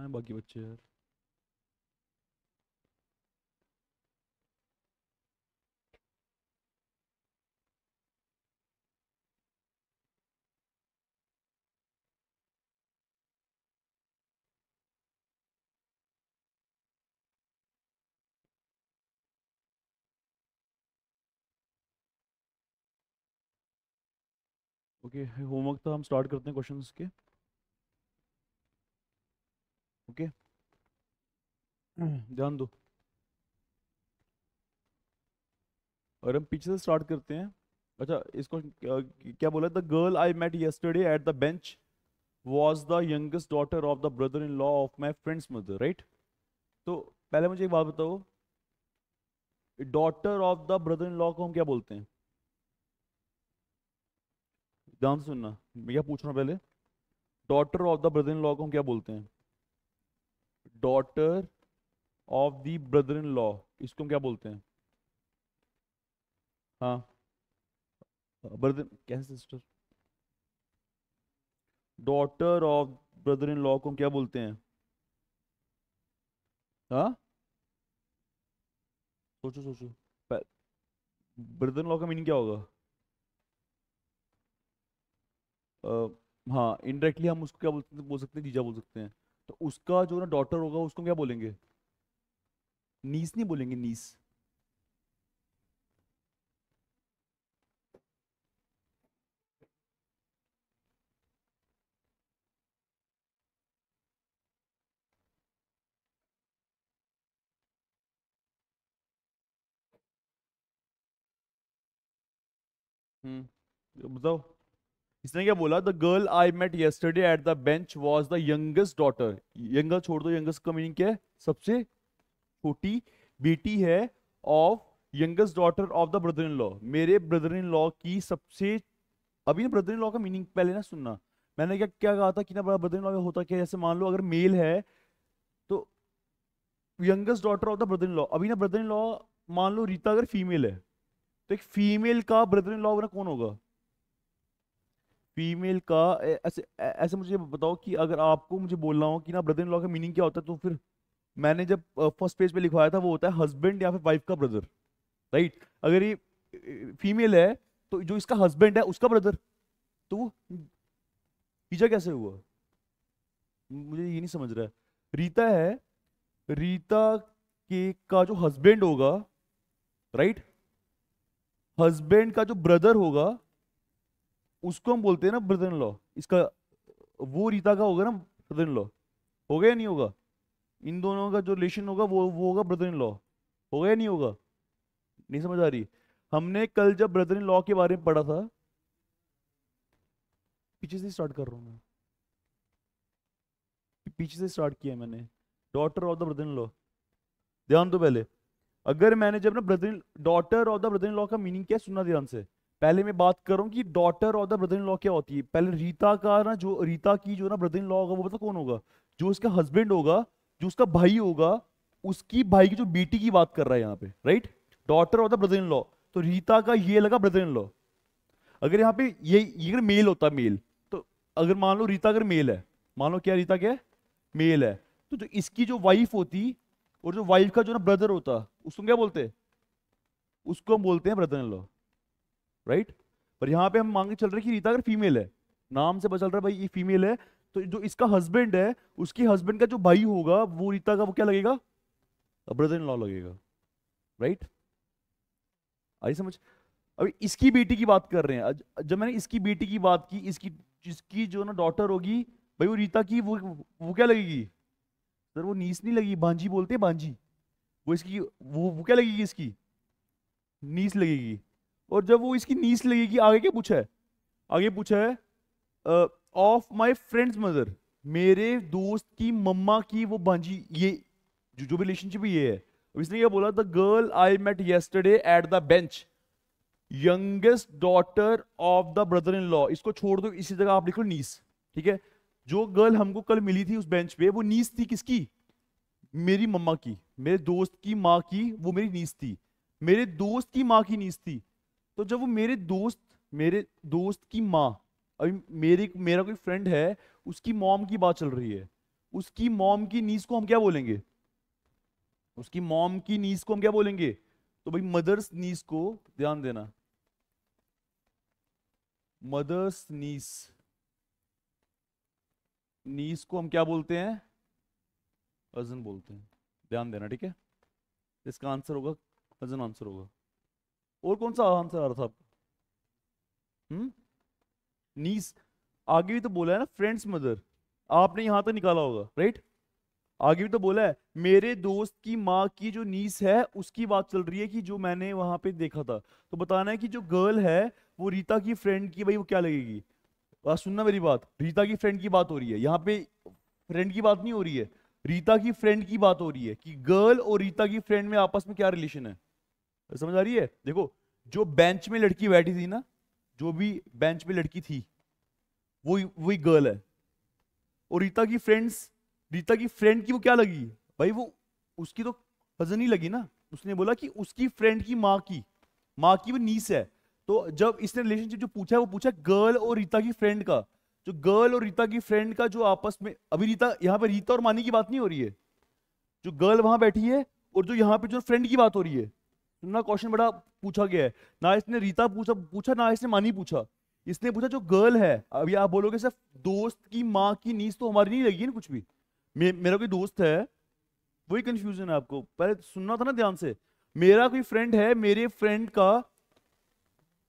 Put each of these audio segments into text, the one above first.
कहाँ हैं बाकी बच्चे यार ओके okay, होमवर्क तो हम स्टार्ट करते हैं क्वेश्चंस के ओके ध्यान दो और हम पीछे से स्टार्ट करते हैं अच्छा इसको क्या बोला the girl I met yesterday at the bench was the youngest daughter of the brother in law of my friend's mother right तो पहले मुझे एक बात बताओ daughter of the brother in law को हम क्या बोलते हैं ध्यान सुनना मैं क्या पूछ रहा हूँ पहले daughter of the brother in law को हम क्या बोलते हैं daughter of the brother in law इसको हम क्या बोलते हैं हाँ ब्रदर क्या sister daughter of brother in law को हम क्या बोलते हैं हाँ सोचो सोचो ब्रदर इन लॉ का मीनिंग क्या होगा आ, हाँ इनडायरेक्टली हम उसको क्या बोलते बोल सकते हैं जीजा बोल सकते हैं तो उसका जो ना डॉटर होगा उसको क्या बोलेंगे नीस नहीं बोलेंगे नीस हम्म बताओ इसने क्या बोला the girl I met yesterday at the bench was the youngest daughter younger छोड़ दो यंगेस्ट का मीनिंग क्या है सबसे छोटी बेटी है of youngest daughter of the brother in law मेरे ब्रदर इन लॉ की सबसे अभी ना ब्रदर इन लॉ का मीनिंग पहले ना सुनना मैंने क्या क्या कहा था कि ना ब्रदर इन लॉ में होता क्या जैसे मान लो अगर मेल है तो youngest daughter of the brother in law अभी ना ब्रदर इन लॉ मान लो रीता अगर फीमेल है तो एक फीमेल का ब्रदर इन लॉ कौन होगा फीमेल का ऐसे ऐसे मुझे बताओ कि अगर आपको मुझे बोलना हो कि ना ब्रदर इन लॉ का मीनिंग क्या होता है तो फिर मैंने जब फर्स्ट पेज पे लिखवाया था वो होता है हस्बैंड या फिर वाइफ का ब्रदर राइट अगर ये फीमेल है तो जो इसका हस्बैंड है उसका ब्रदर तो वो पिज्जा कैसे हुआ मुझे ये नहीं समझ रहा है रीता है रीता के का जो हस्बैंड होगा राइट हस्बैंड का जो ब्रदर होगा उसको हम बोलते हैं ना ब्रदर इन लॉ इसका वो रीता का होगा ना ब्रदर इन लॉ हो गया नहीं होगा इन दोनों का जो रिलेशन होगा वो वो होगा ब्रदर लॉ हो गया नहीं होगा नहीं समझ आ रही हमने कल जब ब्रदर इन लॉ के बारे में पढ़ा था पीछे से स्टार्ट कर रहा हूँ मैं पीछे से स्टार्ट किया मैंने daughter of the brother law ध्यान दो पहले अगर मैंने जब ना brother daughter of the brother law का मीनिंग क्या सुना ध्यान से पहले मैं बात करूं कि डॉटर और द ब्रदर इन लॉ क्या होती है पहले रीता का ना जो रीता की जो ना ब्रदर इन लॉ होगा वो पता कौन होगा जो उसका हस्बैंड होगा जो उसका भाई होगा उसकी भाई की जो बेटी की बात कर रहा है यहाँ पे राइट डॉटर और द ब्रदर इन लॉ तो रीता का ये लगा ब्रदर इन लॉ अगर यहाँ पे ये ये मेल होता मेल तो अगर मान लो रीता अगर मेल है मान लो क्या रीता क्या है मेल है तो जो तो इसकी जो वाइफ होती और जो वाइफ का जो ना ब्रदर होता उसको क्या बोलते हैं उसको हम बोलते हैं ब्रदर इन लॉ राइट पर यहाँ पे हम मांगे चल रहे कि रीता अगर फीमेल है नाम से बचल रहा है भाई ये फीमेल है तो जो इसका हस्बैंड है उसकी हस्बैंड का जो भाई होगा वो रीता का वो क्या लगेगा ब्रदर इन लॉ लगेगा राइट आई समझ अभी इसकी बेटी की बात कर रहे हैं जब मैंने इसकी बेटी की बात की इसकी जिसकी जो ना डॉटर होगी भाई वो रीता की वो वो क्या लगेगी सर वो नीस नहीं लगी भांजी बोलते हैं भांजी वो इसकी वो वो क्या लगेगी इसकी नीस लगेगी और जब वो इसकी नीस लगेगी आगे क्या पूछा है आगे पूछा है ऑफ माय फ्रेंड्स मदर मेरे दोस्त की मम्मा की वो भांजी ये जो जो भी रिलेशनशिप ये है अब इसने क्या बोला the girl I met yesterday at the bench youngest daughter of the brother in law इसको छोड़ दो इसी जगह आप लिखो नीस ठीक है जो गर्ल हमको कल मिली थी उस बेंच पे वो नीस थी किसकी मेरी मम्मा की मेरे दोस्त की माँ की वो मेरी नीस थी मेरे दोस्त की माँ की नीस थी तो जब वो मेरे दोस्त मेरे दोस्त की माँ अभी मेरी मेरा कोई फ्रेंड है उसकी मॉम की बात चल रही है उसकी मॉम की नीस को हम क्या बोलेंगे उसकी मॉम की नीस को हम क्या बोलेंगे तो भाई मदर्स नीस को ध्यान देना मदर्स नीस नीस को हम क्या बोलते हैं अजन बोलते हैं ध्यान देना ठीक है इसका आंसर होगा अजन आंसर होगा और कौन सा आंसर आ रहा था आपको नीस हम्म? आगे भी तो बोला है ना फ्रेंड्स मदर आपने यहां तक तो निकाला होगा राइट आगे भी तो बोला है मेरे दोस्त की माँ की जो नीस है उसकी बात चल रही है कि जो मैंने वहां पे देखा था तो बताना है कि जो गर्ल है वो रीता की फ्रेंड की भाई वो क्या लगेगी आ, सुनना मेरी बात रीता की फ्रेंड की बात हो रही है यहाँ पे फ्रेंड की बात नहीं हो रही है रीता की फ्रेंड की बात हो रही है कि गर्ल और रीता की फ्रेंड में आपस में क्या रिलेशन है समझ आ रही है देखो जो बेंच में लड़की बैठी थी ना जो भी बेंच में लड़की थी वो वही गर्ल है और रीता की फ्रेंड्स रीता की फ्रेंड की वो क्या लगी भाई वो उसकी तो कजन ही लगी ना उसने बोला कि उसकी फ्रेंड की माँ की माँ की वो नीस है तो जब इसने रिलेशनशिप जो पूछा है वो पूछा गर्ल और रीता की फ्रेंड का जो गर्ल और रीता की फ्रेंड का जो आपस में अभी रीता यहाँ पे रीता और मानी की बात नहीं हो रही है जो गर्ल वहां बैठी है और जो यहाँ पे जो फ्रेंड की बात हो रही है ना क्वेश्चन बड़ा पूछा गया है ना इसने रीता पूछा पूछा ना इसने मानी पूछा इसने पूछा जो गर्ल है अभी आप बोलोगे सिर्फ दोस्त की माँ की नीस तो हमारी नहीं लगी ना कुछ भी मे, मेरा कोई दोस्त है वही कंफ्यूजन है आपको पहले सुनना था ना ध्यान से मेरा कोई फ्रेंड है मेरे फ्रेंड का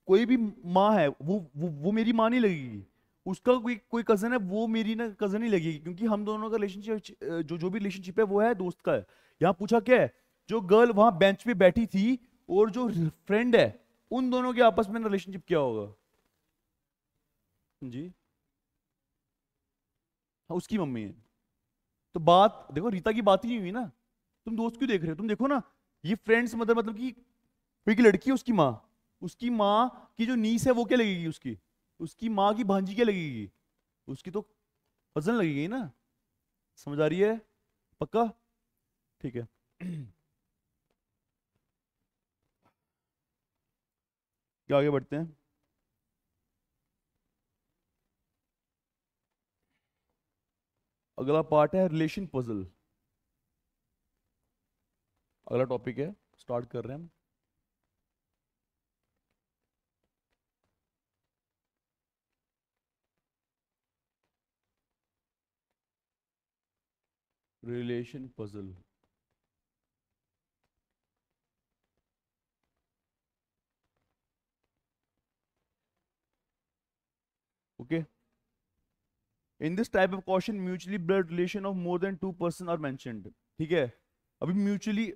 कोई भी माँ है वो वो, वो मेरी माँ नहीं लगेगी उसका कोई कोई कजन है वो मेरी ना कजन ही लगेगी क्योंकि हम दोनों का रिलेशनशिप जो जो भी रिलेशनशिप है वो है दोस्त का है यहाँ पूछा क्या है जो गर्ल वहां बेंच पे बैठी थी और जो फ्रेंड है उन दोनों के आपस में रिलेशनशिप क्या होगा जी हाँ उसकी मम्मी है तो बात देखो रीता की बात ही नहीं हुई ना तुम दोस्त क्यों देख रहे हो तुम देखो ना ये फ्रेंड्स मतलब मतलब कि एक लड़की है उसकी माँ उसकी माँ की जो नीस है वो क्या लगेगी उसकी उसकी माँ की भांजी क्या लगेगी उसकी तो कजन लगेगी ना समझ आ रही है पक्का ठीक है क्या आगे बढ़ते हैं अगला पार्ट है रिलेशन पजल अगला टॉपिक है स्टार्ट कर रहे हैं हम puzzle okay in this type of question mutually blood relation of more than two person are mentioned ठीक है अभी म्यूचुअली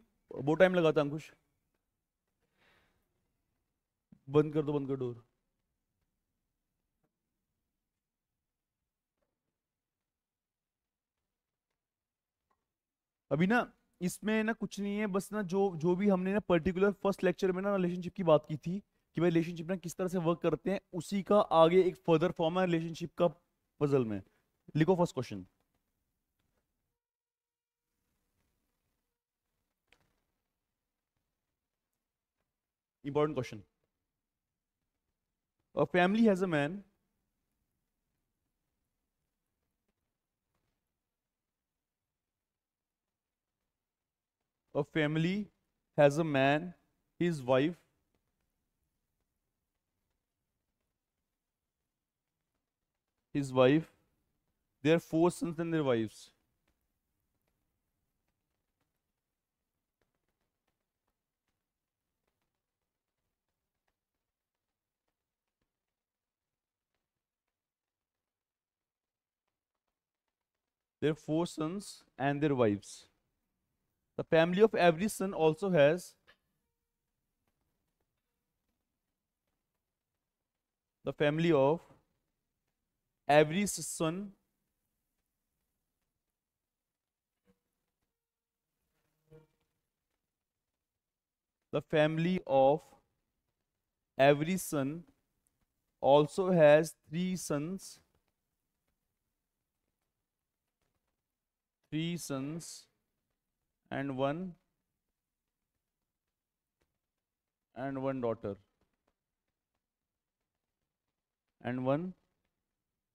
वो टाइम लगाता अंकुश बंद कर दो बंद कर डोर अभी ना इसमें ना कुछ नहीं है बस ना जो जो भी हमने ना पर्टिकुलर फर्स्ट लेक्चर में ना रिलेशनशिप की बात की थी कि भाई रिलेशनशिप ना किस तरह से वर्क करते हैं उसी का आगे एक फर्दर फॉर्म है रिलेशनशिप का पजल में लिखो first question important question a family has a man a family has a man his wife his wife, their four sons and their wives. their four sons and their wives. The family of every son also has the family of every session the family of every son also has three sons three sons and one and one daughter and one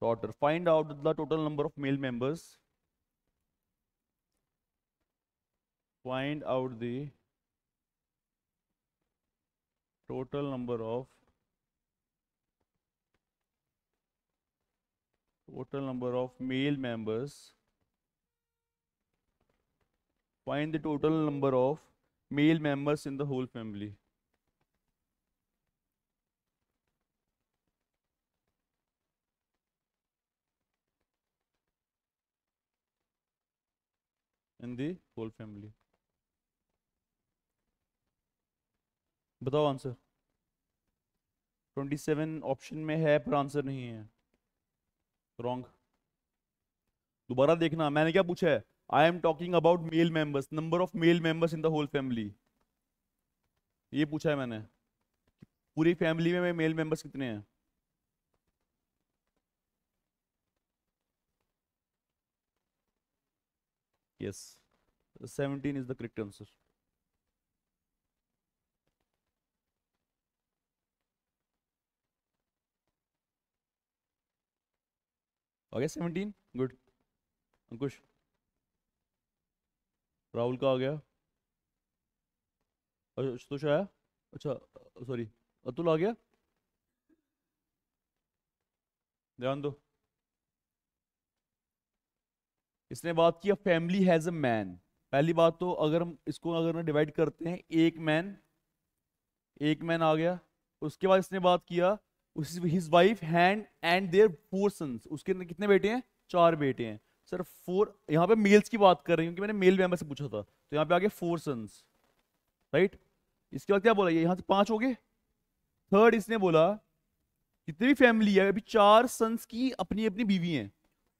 Daughter, Find out the total number of male members. Find out the total number of total number of male members find the total number of male members in the whole family in the whole family बताओ answer 27 option में है पर answer नहीं है wrong दोबारा देखना मैंने क्या पूछा है I am talking about male members number of male members in the whole family ये पूछा है मैंने पूरी फैमिली में मेल मेंबर्स कितने हैं Yes, 17 is the correct answer. Okay, 17. Good. अंकुश राहुल का आ गया आशुतोष आया अच्छा सॉरी अतुल आ गया ध्यान दो इसने बात किया फैमिली हैज अ मैन पहली बात तो अगर हम इसको अगर हम डिवाइड करते हैं एक मैन एक मैन आ गया उसके बाद इसने बात किया उस his wife hand and their four sons उसके कितने बेटे हैं चार बेटे हैं सर फोर यहाँ पे मेल्स की बात कर रही हूँ क्योंकि मैंने मेल मेंबर से पूछा था तो यहाँ पे आ गया फोर सन्स राइट इसके बाद क्या बोला यहाँ से पांच हो गए थर्ड इसने बोला जितनी भी फैमिली है अभी चार सन्स की अपनी अपनी बीवी हैं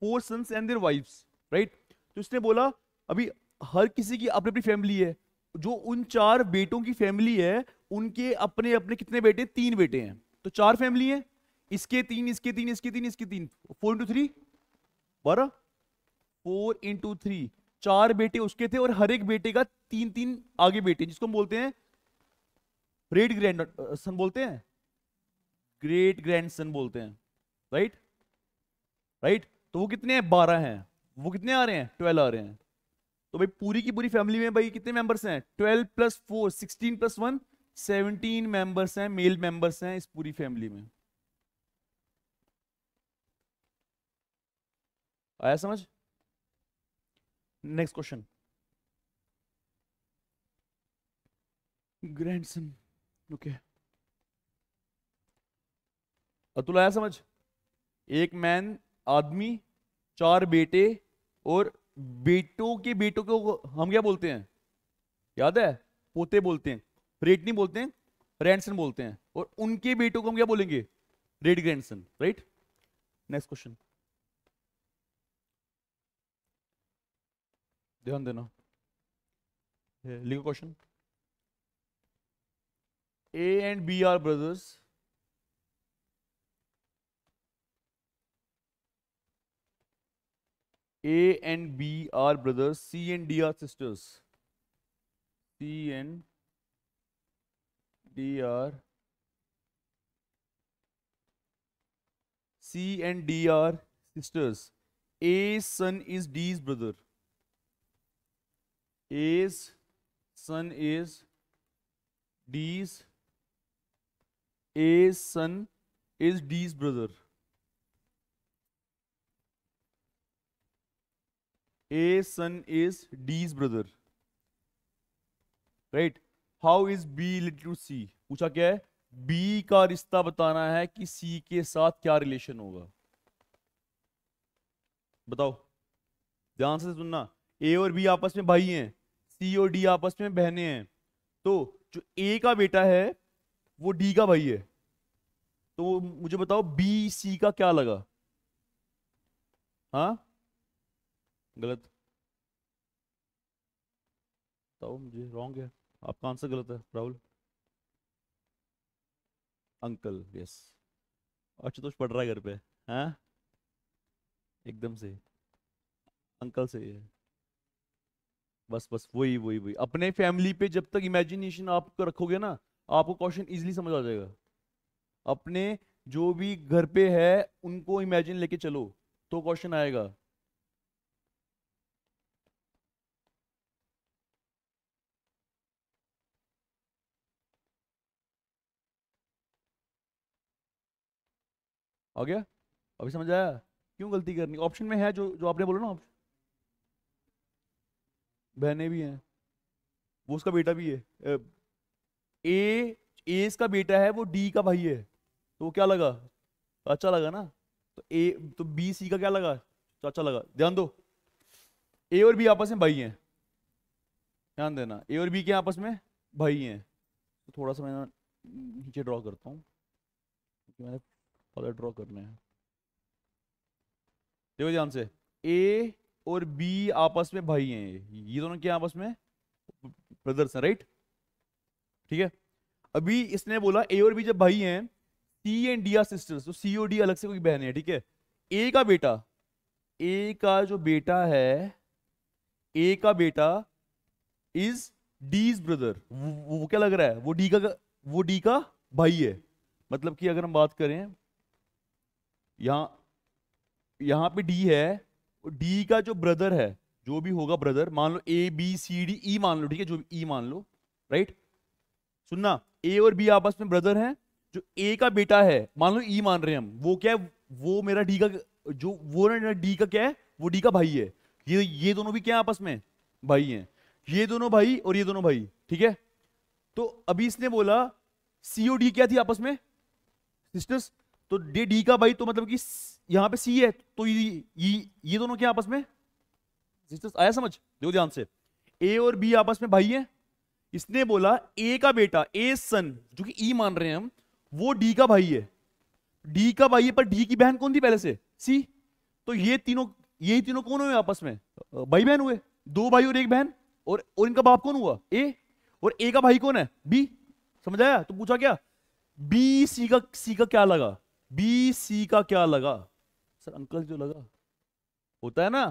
four sons and their wifes right तो उसने बोला अभी हर किसी की अपनी अपनी फैमिली है जो उन चार बेटों की फैमिली है उनके अपने अपने कितने बेटे तीन बेटे हैं तो चार फैमिली है इसके तीन इसके तीन इसके तीन इसके तीन फोर इंटू थ्री बारह फोर इंटू थ्री चार बेटे उसके थे और हर एक बेटे का तीन तीन आगे बेटे जिसको हम बोलते हैं ग्रेट ग्रैंड सन बोलते हैं ग्रेट ग्रैंड सन बोलते हैं राइट राइट तो वो कितने बारह हैं वो कितने आ रहे हैं ट्वेल्व आ रहे हैं तो भाई पूरी की पूरी फैमिली में भाई कितने मेंबर्स हैं twelve plus four sixteen plus one seventeen members हैं मेल मेंबर्स हैं इस पूरी फैमिली में आया समझ next question grandson okay Atul आया समझ एक मैन आदमी चार बेटे और बेटों के बेटों को हम क्या बोलते हैं याद है पोते बोलते हैं नहीं बोलते हैं रैंडसन बोलते हैं और उनके बेटों को हम क्या बोलेंगे great grandson right next question ध्यान देना लिखो question A and B are brothers A and B are brothers, C and D are sisters. C and D are C and D are sisters. A's son is D's brother. A's son is D's A's son is D's brother. a son is D's brother. Right? How is B related to C? पूछा क्या है B का रिश्ता बताना है कि C के साथ क्या रिलेशन होगा बताओ ध्यान से सुनना A और B आपस में भाई हैं C और D आपस में बहने हैं तो जो A का बेटा है वो D का भाई है तो मुझे बताओ B C का क्या लगा हाँ गलत बताओ मुझे रॉन्ग है आपका आंसर गलत है राहुल अंकल यस अच्छा तो पढ़ रहा है घर पे हैं एकदम से अंकल से है बस बस वही वही वही अपने फैमिली पे जब तक इमेजिनेशन आप रखोगे ना आपको क्वेश्चन इजीली समझ आ जाएगा अपने जो भी घर पे है उनको इमेजिन लेके चलो तो क्वेश्चन आएगा आ गया अभी समझ आया क्यों गलती करनी ऑप्शन में है जो जो आपने बोला ना बहने भी हैं वो उसका बेटा भी है ए ए इसका बेटा है वो डी का भाई है तो वो क्या लगा अच्छा लगा ना तो ए तो बी सी का क्या लगा तो अच्छा लगा ध्यान दो ए और बी आपस में भाई हैं ध्यान देना ए और बी के आपस में भाई हैं तो थोड़ा सा मैं नीचे ड्रॉ करता हूँ मैंने कलर ड्रॉ करने हैं देखो ध्यान से ए और बी आपस में भाई हैं ये दोनों क्या आपस में ब्रदर्स हैं राइट ठीक है अभी इसने बोला ए और बी जब भाई हैं C and D are sisters तो सी और डी अलग से कोई बहन है ठीक है ए का बेटा ए का जो बेटा है ए का बेटा इज डीज ब्रदर वो, वो क्या लग रहा है वो डी का वो डी का भाई है मतलब कि अगर हम बात करें यहाँ यहाँ पे डी है डी का जो ब्रदर है जो भी होगा ब्रदर मान लो A B C D E मान लो ठीक है जो ई e मान लो राइट सुनना ए और बी आपस में ब्रदर हैं जो ए का बेटा है मान लो ई e मान रहे हैं हम वो क्या है वो मेरा डी का जो वो ना डी का क्या है वो डी का भाई है ये ये दोनों भी क्या आपस में भाई हैं ये दोनों भाई और ये दोनों भाई ठीक है तो अभी इसने बोला सीओ डी क्या थी आपस में सिस्टर्स तो डे डी का भाई तो मतलब कि यहां पे सी है तो ये ये, ये दोनों क्या आपस में आया समझ देखो ध्यान से ए और बी आपस में भाई हैं इसने बोला ए का बेटा ए सन जो कि ई e मान रहे हैं हम वो डी का भाई है डी का भाई है पर डी की बहन कौन थी पहले से सी तो ये तीनों ये तीनों कौन हुए आपस में भाई बहन हुए दो भाई और एक बहन और, और इनका बाप कौन हुआ ए और ए का भाई कौन है बी समझ आया तो पूछा क्या बी सी का सी का क्या लगा बी सी का क्या लगा सर अंकल जो लगा होता है ना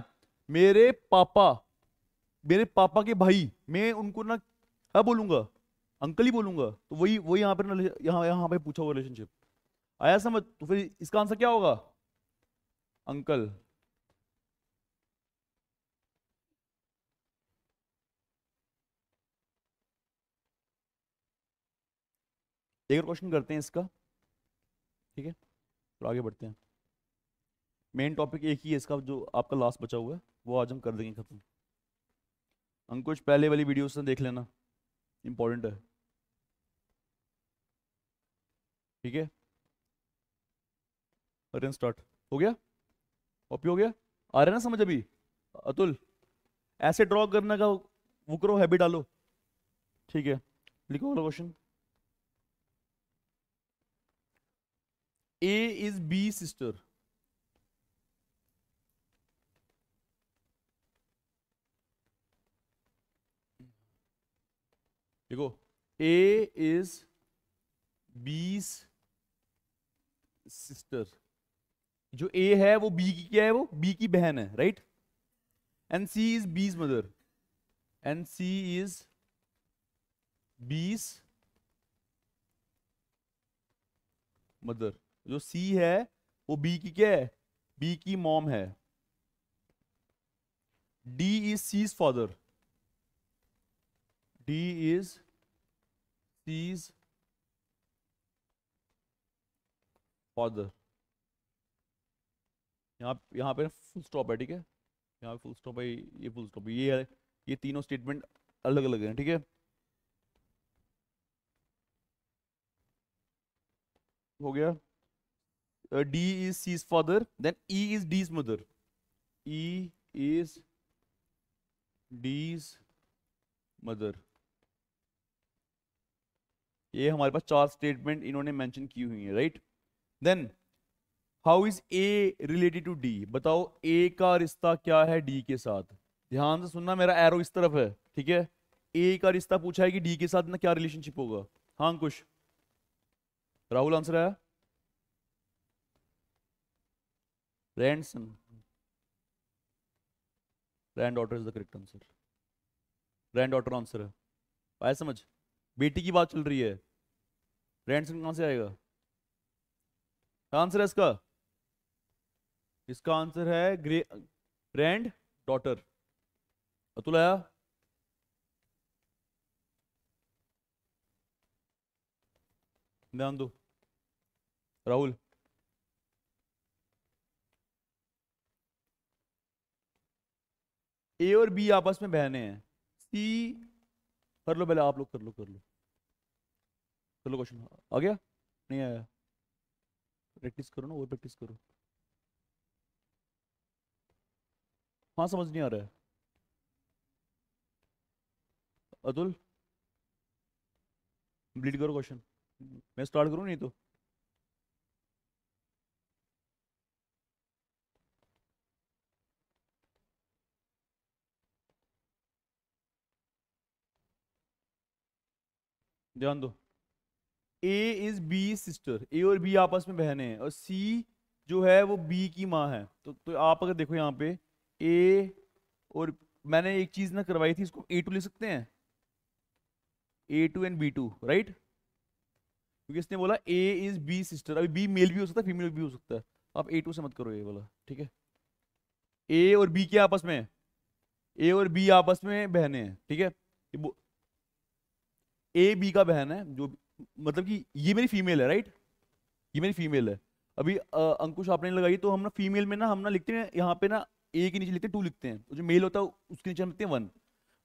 मेरे पापा मेरे पापा के भाई मैं उनको ना क्या बोलूंगा अंकल ही बोलूंगा तो वही वही यहाँ पर यहाँ यहाँ पे पूछा हुआ रिलेशनशिप आया समझ तो फिर इसका आंसर क्या होगा अंकल एक क्वेश्चन करते हैं इसका ठीक है फिर आगे बढ़ते हैं मेन टॉपिक एक ही है इसका जो आपका लास्ट बचा हुआ है वो आज हम कर देंगे खत्म अंकुश पहले वाली वीडियो से देख लेना इम्पोर्टेंट है ठीक है अरे स्टार्ट हो गया कॉपी हो गया आ रहा है ना समझ अभी अतुल ऐसे ड्रॉ करने का वो करो हैबिट डालो ठीक है लिखो वाला question A is B sister देखो ए इज बी सिस्टर जो ए है वो बी की क्या है वो बी की बहन है right and C is B's mother and C is B's mother जो सी है वो बी की क्या है बी की मॉम है D is C's father D is C's father यहाँ यहाँ पे फुल स्टॉप है ठीक है यहाँ फुल स्टॉप है ये फुल स्टॉप ये है ये तीनों स्टेटमेंट अलग अलग हैं ठीक है हो गया uh, D is C's father, then E is D's mother. E is D's mother. ये हमारे पास चार स्टेटमेंट इन्होंने मेंशन की हुई है right then how is A related to D बताओ ए का रिश्ता क्या है डी के साथ ध्यान से सुनना मेरा एरो इस तरफ है ठीक है ए का रिश्ता पूछा है कि डी के साथ ना क्या रिलेशनशिप होगा हाँ कुछ राहुल आंसर आया Grandson. Granddaughter is the correct answer. Granddaughter answer है आया समझ बेटी की बात चल रही है ग्रैंडसन कहां से आएगा आंसर है इसका इसका आंसर है ग्रैंड डॉटर अतुल आया ध्यान दो राहुल ए और बी आपस में बहने हैं सी कर लो पहले आप लोग कर लो कर लो कर लो क्वेश्चन आ गया नहीं आया प्रैक्टिस करो ना और प्रैक्टिस करो हाँ समझ नहीं आ रहा है अतुल कंप्लीट करो क्वेश्चन मैं स्टार्ट करूँ नहीं तो ध्यान दो A is B sister A और बी आपस में बहने हैं और सी जो है वो बी की माँ है तो, तो आप अगर देखो यहाँ पे ए और मैंने एक चीज ना करवाई थी इसको ए टू ले सकते हैं A two and B two right क्योंकि इसने बोला ए इज बी सिस्टर अभी बी मेल भी हो सकता है फीमेल भी हो सकता है आप ए टू से मत करो ये वाला ठीक है ए और बी के आपस में ए और बी आपस में बहने हैं ठीक है ए बी का बहन है जो मतलब कि ये मेरी फीमेल है राइट ये मेरी फीमेल है अभी अंकुश आपने लगाई तो हम ना फीमेल में ना हम ना लिखते हैं यहाँ पे ना ए के नीचे लिखते हैं टू लिखते हैं जो मेल होता है उसके नीचे हम लिखते हैं वन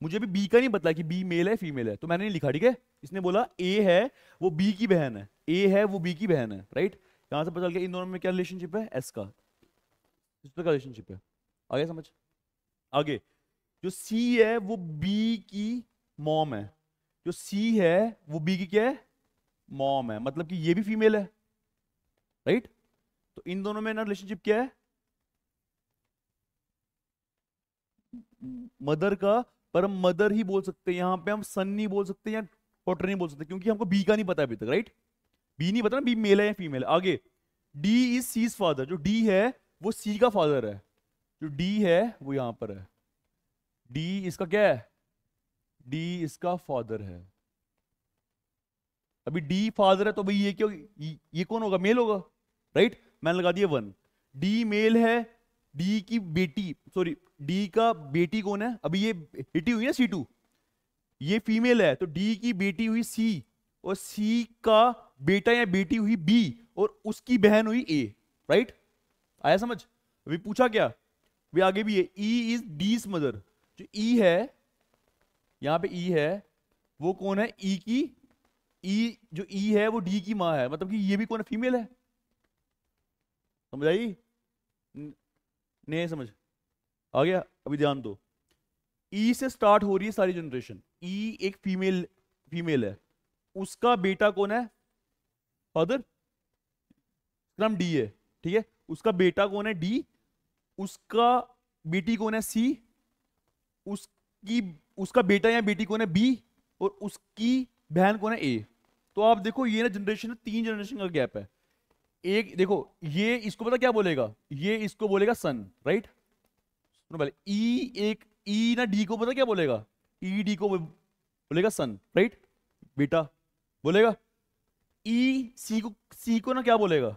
मुझे अभी बी का नहीं पता कि बी मेल है फीमेल है तो मैंने नहीं लिखा ठीक है इसने बोला ए है वो बी की बहन है ए है वो बी की बहन है राइट यहाँ से पता चल गया इन दोनों में क्या रिलेशनशिप है एस का इस पर रिलेशनशिप है आगे समझ आगे जो सी है वो बी की मॉम है जो सी है वो बी की क्या है मॉम है मतलब कि ये भी फीमेल है राइट तो इन दोनों में ना रिलेशनशिप क्या है मदर का पर हम मदर ही बोल सकते हैं यहां पे हम सन नहीं बोल सकते या डॉटर नहीं बोल सकते क्योंकि हमको बी का नहीं पता अभी तक राइट बी नहीं पता ना बी मेल है या फीमेल है आगे डी इज सीज फादर जो डी है वो सी का फादर है जो डी है वो यहां पर है डी इसका क्या है डी इसका फादर है अभी डी फादर है तो भाई ये क्यों ये, ये कौन होगा मेल होगा राइट मैंने लगा दिया वन डी मेल है डी की बेटी सॉरी डी का बेटी कौन है अभी ये बेटी हुई ना सी टू ये फीमेल है तो डी की बेटी हुई सी और सी का बेटा या बेटी हुई बी और उसकी बहन हुई ए राइट आया समझ अभी पूछा क्या अभी आगे भी है ई इज डीज मदर जो ई e है यहाँ पे ई e है वो कौन है ई e की ई e, जो ई है वो डी की माँ है मतलब कि ये भी कौन है फीमेल है समझ आई नहीं समझ आ गया अभी ध्यान दो ई से स्टार्ट हो रही है सारी जनरेशन ई एक फीमेल फीमेल है उसका बेटा कौन है फादर क्रम डी है ठीक है उसका बेटा कौन है डी उसका बेटी कौन है सी उसकी उसका बेटा या बेटी कौन है बी और उसकी बहन कौन है ए तो आप देखो ये ना जनरेशन तीन जनरेशन का गैप है एक देखो ये इसको पता क्या बोलेगा ये इसको बोलेगा सन राइट सुनो पहले ई e एक ई e ना डी को पता क्या बोलेगा ई e, डी को बोलेगा सन राइट बेटा बोलेगा ई सी को सी को ना क्या बोलेगा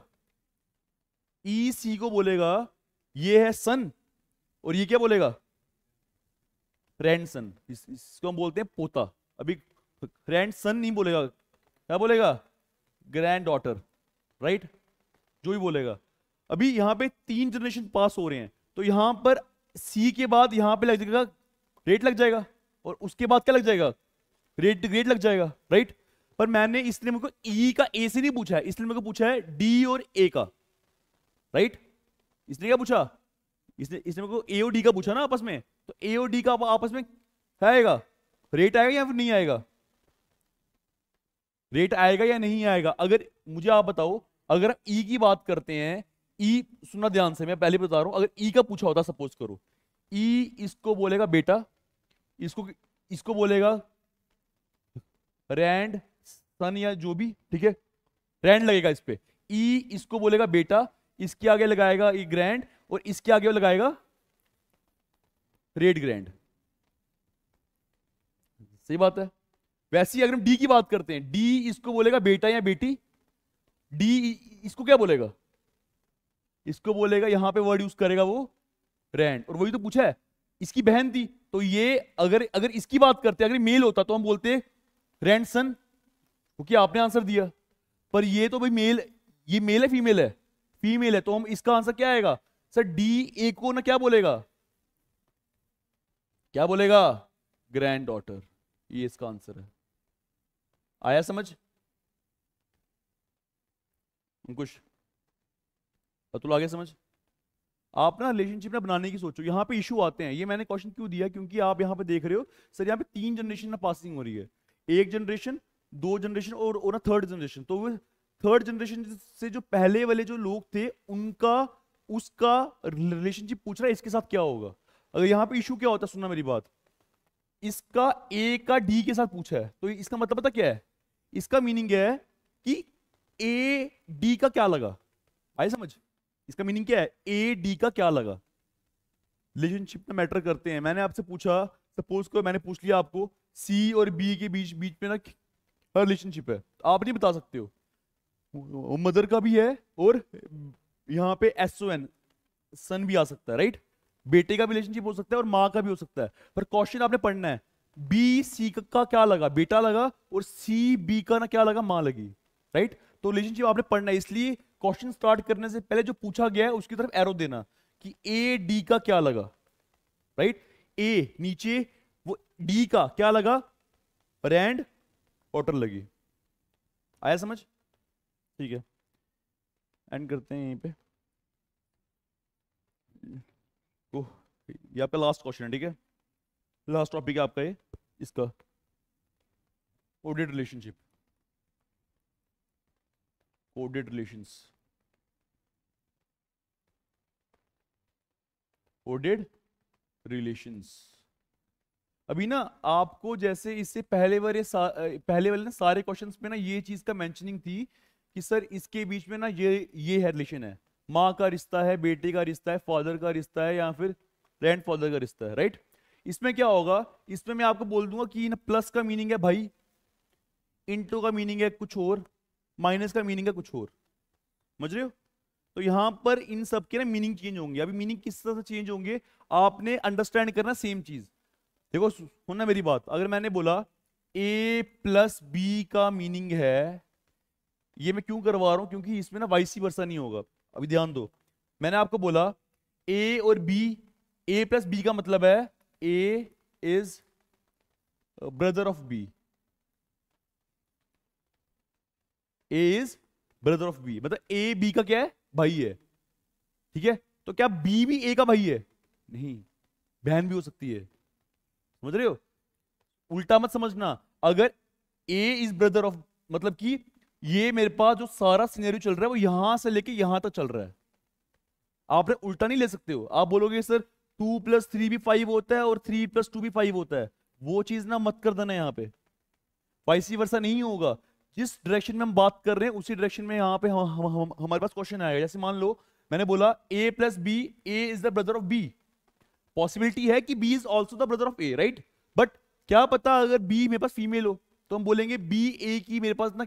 ई सी को बोलेगा ये है सन और ये क्या बोलेगा फ्रेंडसन इस, इसको हम बोलते हैं पोता अभी सन नहीं बोलेगा क्या बोलेगा ग्रैंड डॉटर राइट जो भी बोलेगा अभी यहां पे तीन जनरेशन पास हो रहे हैं तो यहां पर सी के बाद यहाँ पे लग जाएगा रेट लग जाएगा और उसके बाद क्या लग जाएगा रेट रेट लग जाएगा राइट पर मैंने इसलिए मेरे को ई e का ए से नहीं पूछा है इसलिए मेरे को पूछा है डी और ए का राइट इसलिए क्या पूछा इसने इसने मेरे को एओडी का पूछा ना आपस में तो एओडी का आपस में आएगा रेट आएगा या फिर नहीं आएगा रेट आएगा या नहीं आएगा अगर मुझे आप बताओ अगर हम e ई की बात करते हैं ई e, सुनना ध्यान से मैं पहले बता रहा हूं अगर ई e का पूछा होता सपोज करो ई इसको बोलेगा बेटा इसको इसको बोलेगा रैंड सन या जो भी ठीक है रैंड लगेगा इस पर ई इसको बोलेगा बेटा इसके आगे लगाएगा ई ग्रैंड और इसके आगे वो लगाएगा रेड ग्रैंड सही बात है वैसे ही अगर हम डी की बात करते हैं डी इसको बोलेगा बेटा या बेटी डी इसको क्या बोलेगा इसको बोलेगा यहां पे वर्ड यूज करेगा वो रैंड और वही तो पूछा है इसकी बहन थी तो ये अगर अगर इसकी बात करते अगर मेल होता तो हम बोलते रैंड सन क्योंकि आपने आंसर दिया पर ये तो भाई मेल ये मेल है फीमेल है फीमेल है तो हम इसका आंसर क्या आएगा सर डी ए को ना क्या बोलेगा क्या बोलेगा ग्रैंड डॉटर ये इसका आंसर है आया समझ कुछ अतुल आगे समझ आप ना रिलेशनशिप ना बनाने की सोचो यहाँ पे इशू आते हैं ये मैंने क्वेश्चन क्यों दिया क्योंकि आप यहाँ पे देख रहे हो सर यहाँ पे तीन जनरेशन ना पासिंग हो रही है एक जनरेशन दो जनरेशन और, और ना थर्ड जनरेशन तो थर्ड जनरेशन से जो पहले वाले जो लोग थे उनका उसका रिलेशनशिप पूछ रहा है इसके साथ क्या होगा अगर यहां पे इशू क्या होता है सुनना मेरी बात इसका ए का डी के साथ पूछा है तो इसका मतलब पता क्या है इसका मीनिंग है कि ए डी का क्या लगा आई समझ इसका मीनिंग क्या है ए डी का क्या लगा रिलेशनशिप में मैटर करते हैं मैंने आपसे पूछा सपोज को मैंने पूछ लिया आपको सी और बी के बीच बीच में ना रिलेशनशिप है आप नहीं बता सकते हो मदर का भी है और यहां पे एसओ एन सन भी आ सकता है राइट बेटे का भी रिलेशनशिप हो सकता है और माँ का भी हो सकता है पर क्वेश्चन आपने पढ़ना है बी सी का क्या लगा बेटा लगा और सी बी का ना क्या लगा माँ लगी राइट तो रिलेशनशिप आपने पढ़ना है इसलिए क्वेश्चन स्टार्ट करने से पहले जो पूछा गया है उसकी तरफ एरो देना कि ए डी का क्या लगा राइट ए नीचे वो डी का क्या लगा रैंड ऑटर लगी आया समझ ठीक है एंड करते हैं यहीं पे ओह ये आपका लास्ट क्वेश्चन है ठीक है लास्ट टॉपिक है आपका ये इसका coded relationship coded relations coded relations अभी ना आपको जैसे इससे पहले वाले पहले वाले ना सारे क्वेश्चंस में ना ये चीज का मेंशनिंग थी कि सर इसके बीच में ना ये ये है रिलेशन है माँ का रिश्ता है बेटे का रिश्ता है फादर का रिश्ता है या फिर ग्रैंड फादर का रिश्ता है राइट इसमें क्या होगा इसमें मैं आपको बोल दूंगा कि प्लस का मीनिंग है भाई इंटू का मीनिंग है कुछ और माइनस का मीनिंग है कुछ और समझ रहे हो तो यहां पर इन सब के ना मीनिंग चेंज होंगे अभी मीनिंग किस तरह से चेंज होंगे आपने अंडरस्टैंड करना सेम चीज देखो सुनना मेरी बात अगर मैंने बोला ए प्लस बी का मीनिंग है ये मैं क्यों करवा रहा हूँ क्योंकि इसमें ना वाइसी वर्षा नहीं होगा अभी ध्यान दो मैंने आपको बोला ए और बी ए प्लस बी का मतलब है A is brother of B A is brother of B मतलब ए बी का क्या है भाई है ठीक है तो क्या बी भी ए का भाई है नहीं बहन भी हो सकती है समझ रहे हो उल्टा मत समझना अगर ए इज ब्रदर ऑफ मतलब कि ये मेरे पास जो सारा सीनेरियो चल रहा है वो यहां से लेके यहां तक चल रहा है आप उल्टा नहीं ले सकते हो आप बोलोगे सर टू प्लस थ्री भी फाइव होता है और थ्री प्लस टू भी फाइव होता है वो चीज ना मत कर देना यहाँ पे वाइसी वर्षा नहीं होगा जिस डायरेक्शन में हम बात कर रहे हैं उसी डायरेक्शन में यहाँ पे हम, हम, हम, हमारे पास क्वेश्चन आएगा जैसे मान लो मैंने बोला A plus B A is the brother of B possibility है कि B is also the brother of A right but क्या पता अगर बी मेरे पास फीमेल हो तो हम बोलेंगे बी ए की मेरे पास ना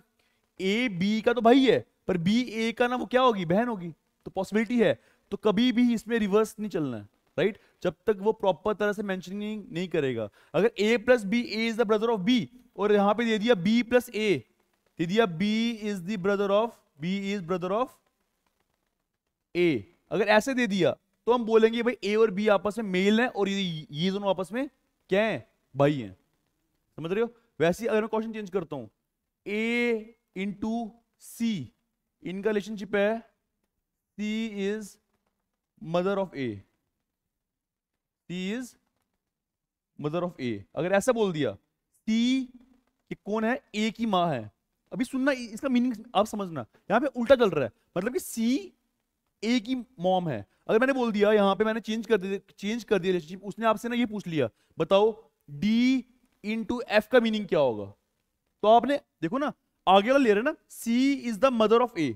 ए बी का तो भाई है पर बी ए का ना वो क्या होगी बहन होगी तो पॉसिबिलिटी है तो कभी भी इसमें रिवर्स नहीं चलना है राइट जब तक वो प्रॉपर तरह से मैंशनिंग नहीं करेगा अगर A plus B A is the brother of B और यहां पे दे दिया बी प्लस ए दे दिया B is the brother of B is brother of A अगर ऐसे दे दिया तो हम बोलेंगे भाई ए और बी आपस में मेल है और ये ये दोनों आपस में क्या है भाई हैं समझ रहे हो वैसे अगर मैं क्वेश्चन चेंज करता हूं ए इंटू सी इनका रिलेशनशिप है C is mother of A C is mother of A अगर ऐसा बोल दिया सी कि कौन है ए की माँ है अभी सुनना इसका मीनिंग आप समझना यहाँ पे उल्टा चल रहा है मतलब कि सी ए की मॉम है अगर मैंने बोल दिया यहाँ पे मैंने चेंज कर दिया चेंज कर दिया रिलेशनशिप उसने आपसे ना ये पूछ लिया बताओ डी इंटू एफ का मीनिंग क्या होगा तो आपने देखो ना आगे वाला ले रहे ना C is the mother of A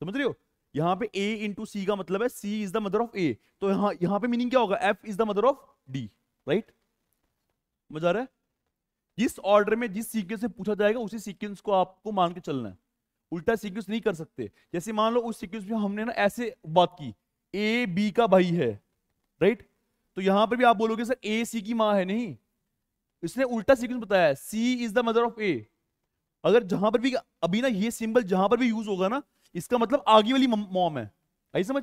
समझ रहे हो यहाँ पे ए इंटू सी का मतलब है C is the mother of A तो यहाँ यहाँ पे मीनिंग क्या होगा F is the mother of D right मजा आ रहा है जिस ऑर्डर में जिस सीक्वेंस से पूछा जाएगा उसी सीक्वेंस को आपको मान के चलना है उल्टा सीक्वेंस नहीं कर सकते जैसे मान लो उस सीक्वेंस में हमने ना ऐसे बात की ए बी का भाई है राइट तो यहां पर भी आप बोलोगे सर ए सी की माँ है नहीं इसने उल्टा सीक्वेंस बताया C is the mother of A अगर जहां पर भी अभी ना ये सिंबल जहां पर भी यूज होगा ना इसका मतलब आगे वाली मॉम है आई समझ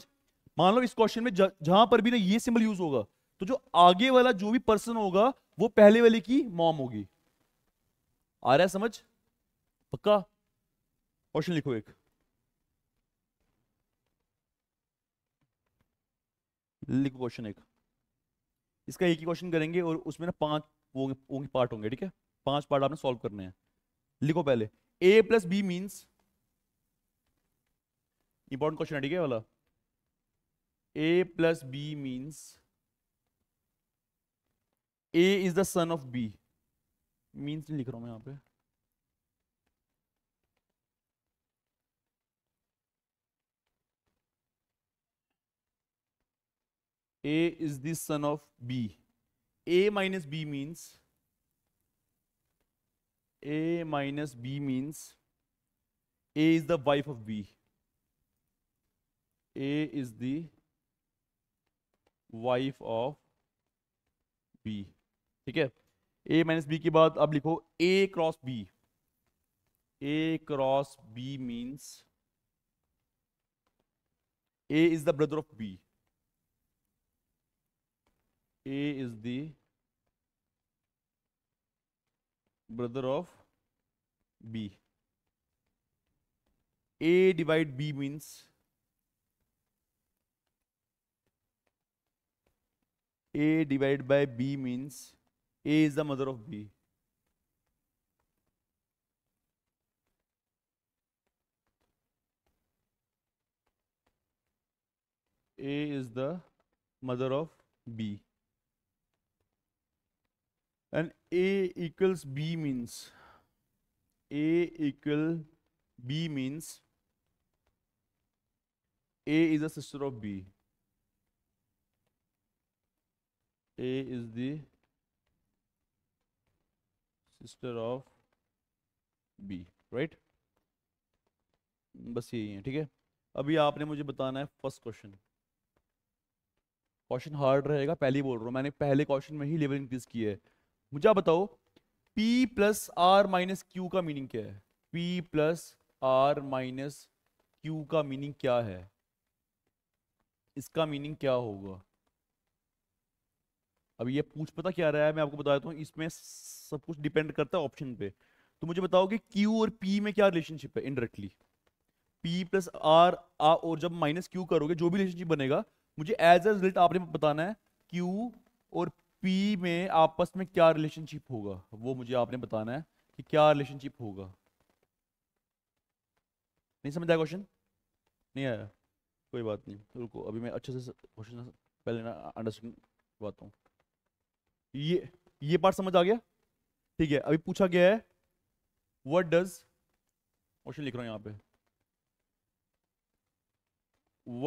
मान लो इस क्वेश्चन में जहां पर भी ना ये सिंबल यूज होगा तो जो आगे वाला जो भी पर्सन होगा वो पहले वाले की मॉम होगी आ रहा है समझ पक्का क्वेश्चन लिखो एक लिखो क्वेश्चन एक इसका एक ही क्वेश्चन करेंगे और उसमें ना पांच वो वो पार्ट होंगे ठीक है पांच पार्ट आपने सॉल्व करने हैं लिखो पहले A plus B means important question है ठीक है वाला A plus B means A is the son of B means लिख रहा हूं मैं यहां पे A is the son of B. A minus B means a minus b means a is the wife of b a is the wife of B ठीक है A minus B के बाद अब लिखो A cross B A cross B means A is the brother of B A is the brother of B. A divide B means A divided by B means A is the mother of B. A is the mother of B. and a equals b means a equal b means a is a sister of b a is the sister of b right बस यही है ठीक है अभी आपने मुझे बताना है फर्स्ट क्वेश्चन क्वेश्चन हार्ड रहेगा पहले बोल रहा हूँ मैंने पहले क्वेश्चन में ही लेवल इंक्रीज किया है मुझे आप बताओ P plus R minus Q का मीनिंग क्या है P plus R minus Q का मीनिंग क्या है इसका मीनिंग क्या होगा अब ये पूछ पता क्या रहा है मैं आपको बता देता हूँ इसमें सब कुछ डिपेंड करता है ऑप्शन पे तो मुझे बताओ कि Q और P में क्या रिलेशनशिप है इनडायरेक्टली P प्लस आर आ और जब माइनस क्यू करोगे जो भी रिलेशनशिप बनेगा मुझे एज ए रिजल्ट आपने बताना है Q और पी में आपस में क्या रिलेशनशिप होगा वो मुझे आपने बताना है कि क्या रिलेशनशिप होगा नहीं समझ आया क्वेश्चन नहीं आया कोई बात नहीं रुको अभी मैं अच्छे से क्वेश्चन पहले ना अंडरस्टैंड करवाता हूँ ये ये पार्ट समझ आ गया ठीक है अभी पूछा गया है वट डज क्वेश्चन लिख रहा हूँ यहाँ पे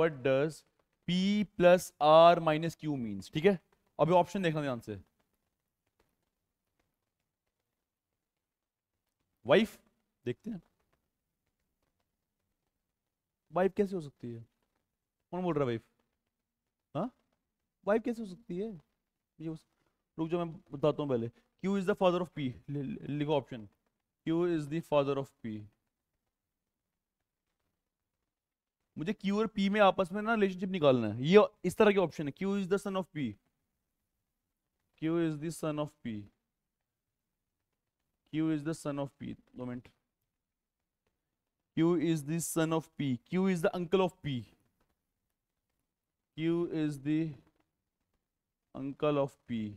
what does P plus R minus Q means ठीक है अभी ऑप्शन देखना ध्यान से वाइफ देखते हैं वाइफ कैसे हो सकती है कौन बोल रहा है वाइफ हाँ वाइफ कैसे हो सकती है ये उस... रुक जाओ मैं बताता हूँ पहले Q is the father of P लिखो option Q is the father of P मुझे क्यू और पी में आपस में ना रिलेशनशिप निकालना है ये इस तरह के ऑप्शन है Q is the son of P Q is the son of P. Q is the son of P. Moment. Q is the son of P. Q is the uncle of P. Q is the uncle of P.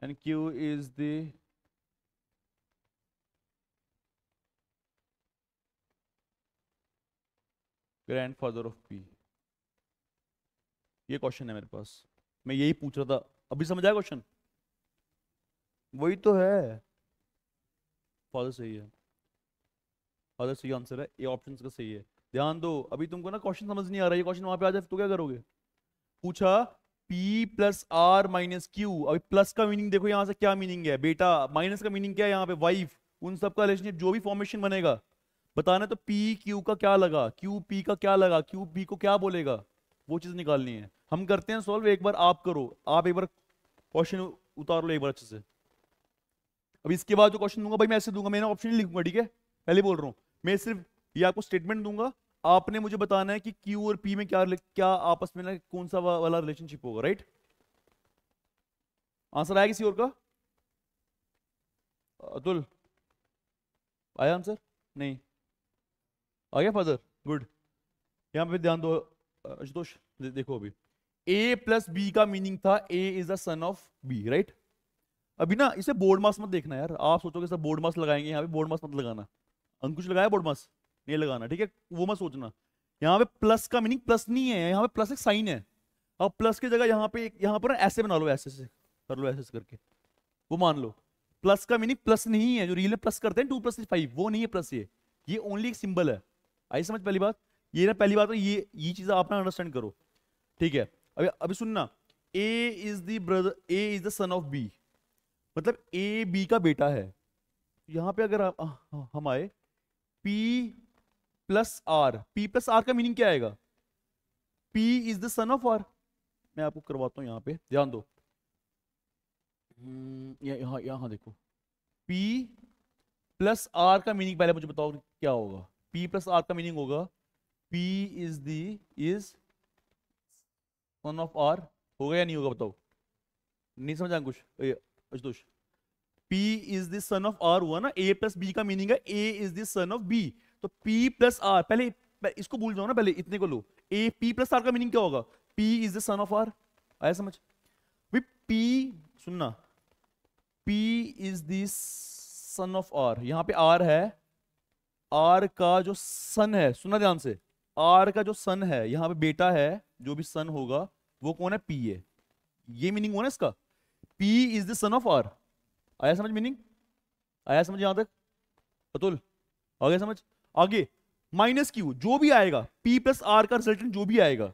And Q is the grandfather of P ये question है मेरे पास मैं यही पूछ रहा था अभी समझ आया क्वेश्चन वही तो है फादर सही है फादर सही आंसर है ये ऑप्शन का सही है ध्यान दो अभी तुमको ना क्वेश्चन समझ नहीं आ रहा है क्वेश्चन वहां पे आ जाए तो क्या करोगे पूछा P plus R minus Q अभी प्लस का मीनिंग देखो यहाँ से क्या मीनिंग है बेटा माइनस का मीनिंग क्या है यहाँ पे वाइफ उन सब का रिलेशनशिप जो भी फॉर्मेशन बनेगा बताना तो पी क्यू का क्या लगा क्यू पी का क्या लगा क्यू पी को क्या बोलेगा वो चीज निकालनी है हम करते हैं सॉल्व एक बार आप करो आप एक बार क्वेश्चन उतार लो एक बार अच्छे से अब इसके बाद जो क्वेश्चन दूंगा भाई मैं ऐसे दूंगा मैं ऑप्शन नहीं लिखूंगा ठीक है पहले बोल रहा हूँ मैं सिर्फ ये आपको स्टेटमेंट दूंगा आपने मुझे बताना है कि क्यू और पी में क्या क्या आपस में ना कौन सा वा, वाला रिलेशनशिप होगा राइट आंसर आया किसी और का अतुल आया आंसर नहीं आ गया फादर गुड यहां पे ध्यान दो आशुतोष देखो अभी ए प्लस बी का मीनिंग था A is the son of B right अभी ना इसे बोर्ड मास मत देखना यार आप सोचोगे सर बोर्ड मास लगाएंगे यहाँ पे बोर्ड मास मत लगाना अंकुश लगाया बोर्ड मास नहीं लगाना ठीक है वो मत सोचना यहाँ पे प्लस का मीनिंग प्लस नहीं है यहाँ पे प्लस एक साइन है अब प्लस की जगह यहाँ पे यहाँ पर ऐसे बना लो ऐसे से कर लो ऐसे करके वो मान लो प्लस का मीनिंग प्लस नहीं है जो रियल में प्लस करते हैं टू प्लस फाइव वो नहीं है प्लस ये ये ओनली एक सिंबल है आई समझ पहली बात ये ना पहली बात ये ये चीज़ आप ना अंडरस्टैंड करो ठीक है अभी अभी सुनना A is the brother A is the son of B मतलब ए बी का बेटा है यहां पे अगर हम आए P plus R P plus R का मीनिंग क्या आएगा P is the son of R मैं आपको करवाता हूं यहां पे ध्यान दो हम्म, यहाँ यहाँ देखो पी प्लस आर का मीनिंग पहले मुझे बताओ क्या होगा पी प्लस आर का मीनिंग होगा P is the is one of R होगा या नहीं होगा बताओ नहीं समझा कुछ अशुतोष P is the son of R हुआ ना A plus B का मीनिंग है A is the son of B तो P plus R पहले इसको भूल जाओ ना पहले इतने को लो A P plus R का मीनिंग क्या होगा P is the son of R आया समझ भाई P सुनना P is the son of R यहाँ पे R है R का जो son है सुना ध्यान से आर का जो सन है यहाँ पे बेटा है जो भी सन होगा वो कौन है पी है ये मीनिंग कौन है इसका P is the son of R आया समझ मीनिंग आया समझ यहां तक अतुल आगे समझ आगे माइनस क्यू जो भी आएगा पी प्लस आर का रिजल्टेंट जो भी आएगा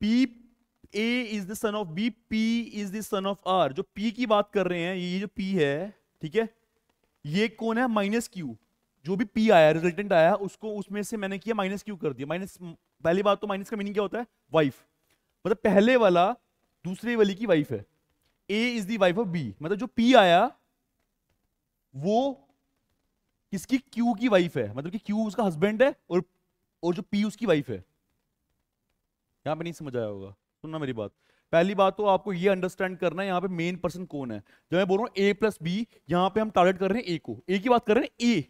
P A is the son of B P is the son of R जो पी की बात कर रहे हैं ये जो पी है ठीक है ये कौन है माइनस क्यू जो भी पी आया रिजल्टेंट आया उसको उसमें से मैंने किया माइनस क्यू कर दिया माइनस पहली बात तो माइनस का मीनिंग क्या होता है वाइफ मतलब पहले वाला दूसरे वाली की वाइफ है A is the wife of B मतलब जो पी आया वो किसकी क्यू की वाइफ है मतलब कि क्यू उसका हस्बैंड है और और जो पी उसकी वाइफ है यहां पे नहीं समझ आया होगा सुनना मेरी बात पहली बात तो आपको ये अंडरस्टैंड करना है यहां पे मेन पर्सन कौन है जब मैं बोल रहा हूं ए प्लस बी यहां पे हम टारगेट कर रहे हैं ए को ए की बात कर रहे हैं A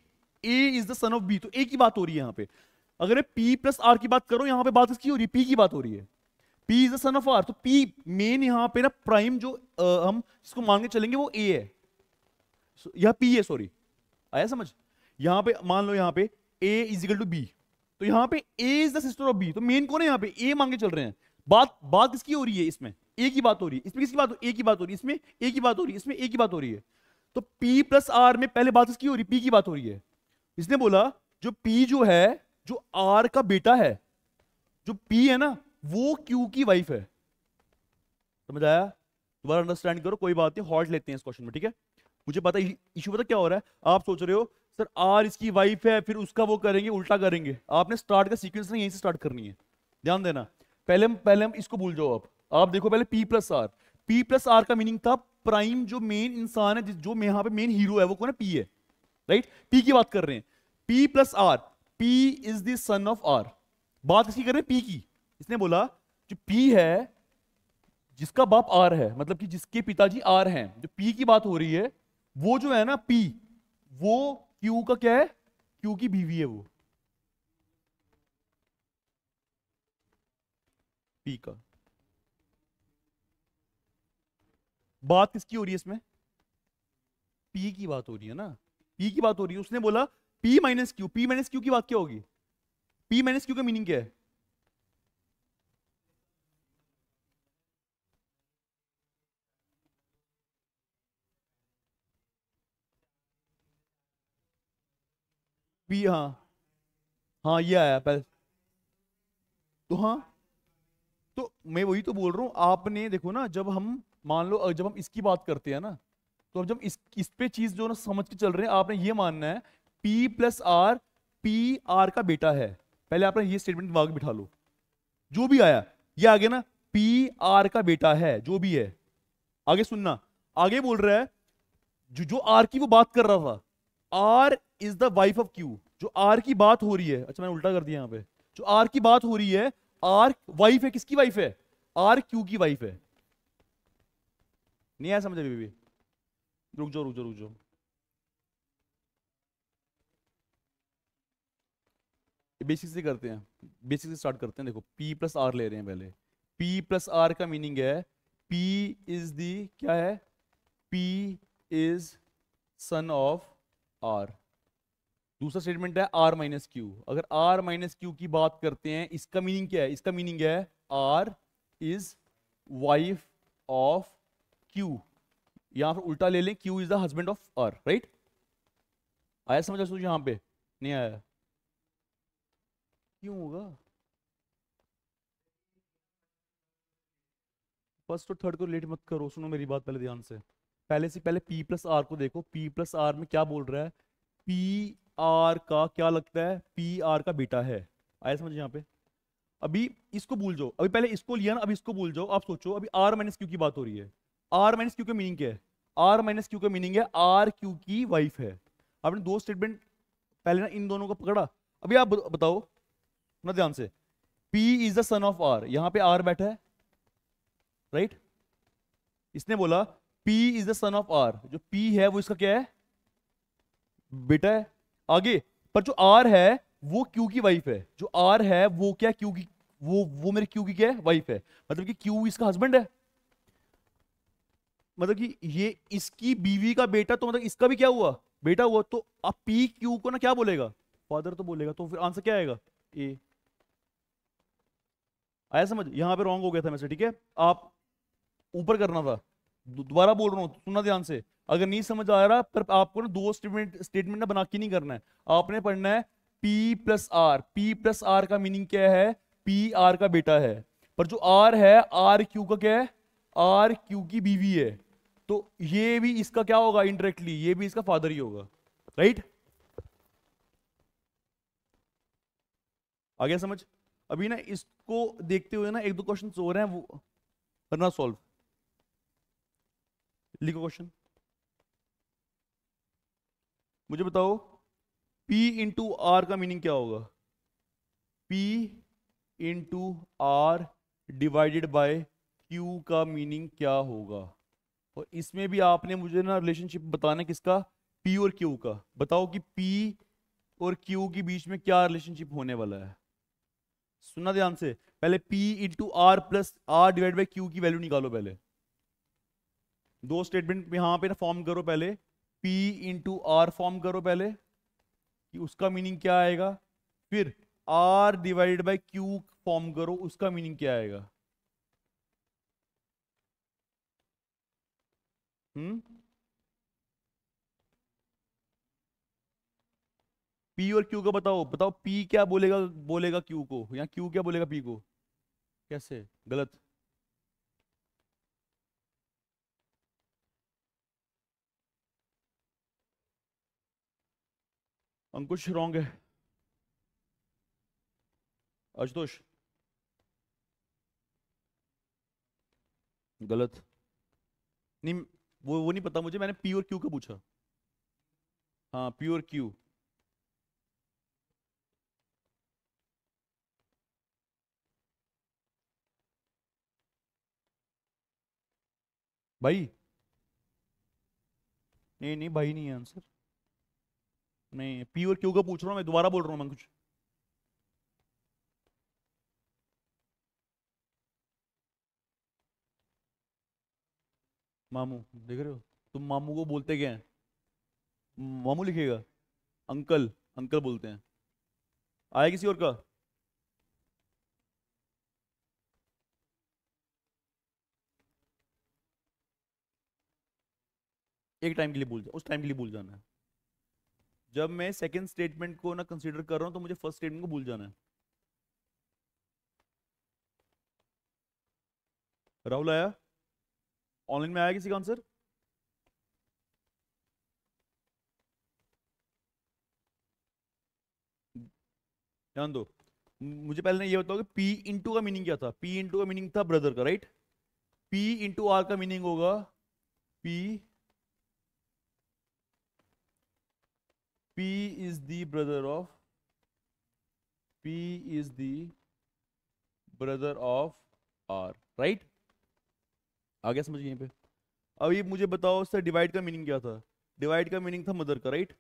A is the son of B तो ए की बात हो रही है यहाँ पे अगर पी प्लस आर की बात करो यहाँ पे बात किसकी हो रही है पी की बात हो रही है P is the son of R तो पी मेन यहाँ पे ना प्राइम जो आ, हम इसको मान के चलेंगे वो ए है यह पी है सॉरी आया समझ यहाँ पे मान लो यहाँ पे ए इजिकल टू बी तो यहाँ पे A is the sister of B तो मेन कौन है यहाँ पे ए मान के चल रहे हैं बात बात किसकी हो रही है इसमें ए की बात हो रही है इसमें किसकी बात हो ए की बात हो रही है इसमें ए की बात हो रही है इसमें ए की बात हो रही है तो P प्लस आर में पहले बात किसकी हो रही है P की बात हो रही है इसने बोला जो पी जो है जो आर का बेटा है जो पी है ना वो क्यू की वाइफ है समझ आया दोबारा अंडरस्टैंड करो कोई बात नहीं हॉट लेते हैं इस क्वेश्चन में ठीक है मुझे पता इशू पता तो क्या हो रहा है आप सोच रहे हो सर आर इसकी वाइफ है फिर उसका वो करेंगे उल्टा करेंगे आपने स्टार्ट का सीक्वेंस ना यहीं से स्टार्ट करनी है ध्यान देना पहले हम पहले हम इसको भूल जाओ आप आप देखो पहले P plus R P plus R का मीनिंग था प्राइम जो मेन इंसान है जो यहाँ पे मेन हीरो है वो कौन है पी है राइट पी की बात कर रहे हैं P plus R P is the son of R बात किसकी कर रहे हैं पी की इसने बोला जो पी है जिसका बाप आर है मतलब कि जिसके पिताजी आर हैं जो पी की बात हो रही है वो जो है ना पी वो क्यू का क्या है क्यू की बीवी है वो पी का बात किसकी हो रही है इसमें पी की बात हो रही है ना पी की बात हो रही है उसने बोला P minus Q P minus Q की बात क्या होगी पी माइनस क्यू का मीनिंग क्या है पी हाँ हाँ ये आया पहले तो हाँ तो मैं वही तो बोल रहा हूं आपने देखो ना जब हम मान लो जब हम इसकी बात करते हैं ना तो अब जब इस इस पे चीज जो ना समझ के चल रहे हैं आपने ये मानना है P plus R P R का बेटा है पहले आपने ये स्टेटमेंट दिमाग में बिठा लो जो भी आया ये आगे ना पी आर का बेटा है जो भी है आगे सुनना आगे बोल रहा है जो जो आर की वो बात कर रहा था R is the wife of Q जो आर की बात हो रही है अच्छा मैंने उल्टा कर दिया यहां पे जो आर की बात हो रही है आर वाइफ है किसकी वाइफ है आर क्यू की वाइफ है नहीं आया समझ अभी भी रुक जाओ रुक जाओ रुक जाओ बेसिक से करते हैं बेसिक से स्टार्ट करते हैं देखो p प्लस आर ले रहे हैं पहले p प्लस आर का मीनिंग है p इज दी क्या है p is son of r दूसरा स्टेटमेंट है r माइनस क्यू अगर r माइनस क्यू की बात करते हैं इसका मीनिंग क्या है इसका मीनिंग है r is wife of Q यहां पर उल्टा ले लें Q is the husband of R right आया समझ सोच यहां पे नहीं आया क्यों होगा फर्स्ट और थर्ड को रिलेट मत करो सुनो मेरी बात पहले ध्यान से पहले से पहले पी प्लस आर को देखो पी प्लस आर में क्या बोल रहा है पी आर का क्या लगता है पी आर का बेटा है आया समझ यहाँ पे अभी इसको भूल जाओ अभी पहले इसको लिया ना अभी इसको भूल जाओ आप सोचो अभी आर माइनस क्यू की बात हो रही है आर माइनस क्यू का मीनिंग क्या है आर माइनस क्यू का मीनिंग है आर क्यू की वाइफ है आपने दो स्टेटमेंट पहले ना इन दोनों को पकड़ा अभी आप बताओ ना ध्यान से P is the son of R यहां पे आर बैठा है राइट right? इसने बोला P is the son of R जो पी है वो इसका क्या है बेटा है आगे पर जो आर है वो क्यू की वाइफ है जो आर है वो क्या क्यू की वो वो मेरे क्यू की क्या है वाइफ है मतलब कि क्यू इसका हस्बैंड है मतलब कि ये इसकी बीवी का बेटा तो मतलब इसका भी क्या हुआ बेटा हुआ तो अब पी क्यू को ना क्या बोलेगा फादर तो बोलेगा तो फिर आंसर क्या आएगा ए आया समझ यहां पे रॉन्ग हो गया था मैसे ठीक है आप ऊपर करना था दोबारा बोल रहा हूँ सुनना ध्यान से अगर नहीं समझ आ रहा पर आपको ना दो स्टेटमेंट स्टेटमेंट ना बना के नहीं करना है आपने पढ़ना है P plus R P plus R का मीनिंग क्या है पी आर का बेटा है पर जो आर है आर क्यू का क्या है आर क्यू की बीवी है तो ये भी इसका क्या होगा इनडायरेक्टली ये भी इसका फादर ही होगा राइट आ गया समझ अभी ना इसको देखते हुए ना एक दो क्वेश्चन रहे हैं वो करना सॉल्व लिखो क्वेश्चन मुझे बताओ P इंटू आर का मीनिंग क्या होगा P into R divided by Q का मीनिंग क्या होगा और इसमें भी आपने मुझे ना रिलेशनशिप बताना किसका पी और क्यू का बताओ कि पी और क्यू के बीच में क्या रिलेशनशिप होने वाला है सुना ध्यान से पहले P into R plus R divide by Q की वैल्यू निकालो पहले दो स्टेटमेंट यहां पे ना फॉर्म करो पहले पी इंटू आर फॉर्म करो पहले कि उसका मीनिंग क्या आएगा फिर R divide by Q form करो उसका मीनिंग क्या आएगा हम्म hmm? पी और क्यू का बताओ बताओ पी क्या बोलेगा बोलेगा क्यू को या क्यू क्या बोलेगा पी को कैसे गलत अंकुश रॉन्ग है आशुतोष गलत नहीं वो वो नहीं पता मुझे मैंने पी और क्यू का पूछा हाँ पी और क्यू भाई नहीं नहीं भाई नहीं है आंसर नहीं पी और क्यू का पूछ रहा हूँ मैं दोबारा बोल रहा हूँ मैं कुछ मामू देख रहे हो तुम मामू को बोलते क्या है मामू लिखेगा अंकल अंकल बोलते हैं आया किसी और का एक टाइम के लिए भूल जाओ उस टाइम के लिए भूल जाना है जब मैं सेकंड स्टेटमेंट को ना कंसीडर कर रहा हूं तो मुझे फर्स्ट स्टेटमेंट को भूल जाना है राहुल आया ऑनलाइन में आया किसी का आंसर ध्यान दो मुझे पहले ये बताओ कि P इंटू का मीनिंग क्या था P इंटू का मीनिंग था ब्रदर का राइट P इंटू आर का मीनिंग होगा P P is the brother of P is the brother of R right आ गया समझ यहीं पे अब ये मुझे बताओ सर डिवाइड का मीनिंग क्या था डिवाइड का मीनिंग था मदर का right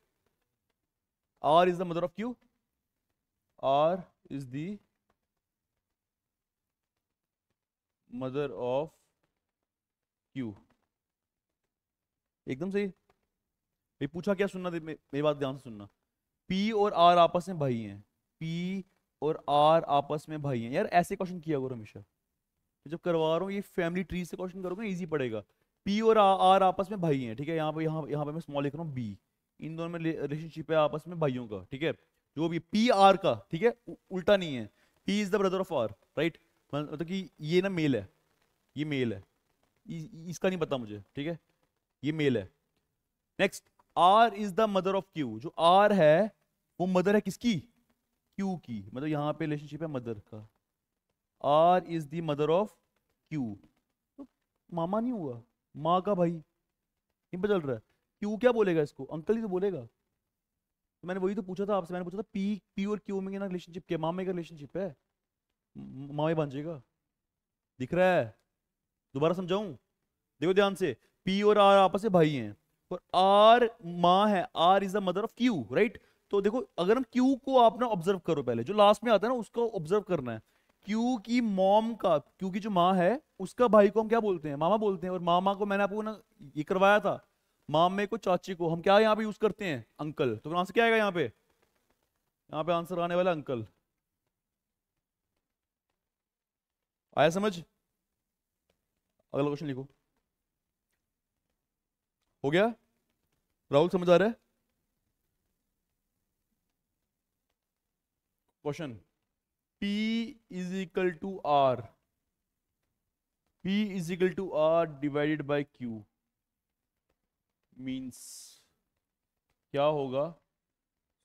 R is the mother of Q R is the mother of Q एकदम सही ये पूछा क्या सुनना मेरी बात ध्यान से सुनना पी और आर आपस में भाई हैं पी और आर आपस में भाई हैं यार ऐसे क्वेश्चन किया करो हमेशा जब करवा रहा हूँ ये फैमिली ट्री से क्वेश्चन करोगे ईजी पड़ेगा पी और आर आपस में भाई हैं ठीक है यहाँ पे यहाँ यहाँ पे मैं स्मॉल लिख रहा हूँ बी इन दोनों में रिलेशनशिप है आपस में भाइयों का ठीक है जो भी पी आर का ठीक है उल्टा नहीं है P is the brother of R right मतलब कि ये ना मेल है ये मेल है इसका नहीं पता मुझे ठीक है ये मेल है next R is the mother of Q जो आर है वो मदर है किसकी क्यू की मतलब यहाँ पे रिलेशनशिप है मदर का R is the mother of Q तो मामा नहीं हुआ माँ का भाई इन चल रहा है क्यू क्या बोलेगा इसको अंकल ही तो बोलेगा तो मैंने वही तो पूछा था आपसे मैंने पूछा था पी पी और क्यू में रिलेशनशिप क्या मामे का रिलेशनशिप है मामे जाएगा दिख रहा है दोबारा समझाऊं देखो ध्यान से पी और आर आपस में भाई हैं और आर माँ है R is the mother of Q right तो देखो अगर हम क्यू को आप ना ऑब्जर्व करो पहले जो लास्ट में आता है ना उसको ऑब्जर्व करना है क्यू की मॉम का क्यू की जो माँ है उसका भाई को हम क्या बोलते हैं मामा बोलते हैं और मामा को मैंने आपको ना ये करवाया था मामे को चाची को हम क्या यहाँ पे यूज करते हैं अंकल तो आंसर क्या आएगा यहाँ पे यहाँ पे आंसर आने वाला अंकल आया समझ अगला क्वेश्चन लिखो हो गया राहुल समझ आ रहा है question P is equal to R P is equal to R divided by Q means क्या होगा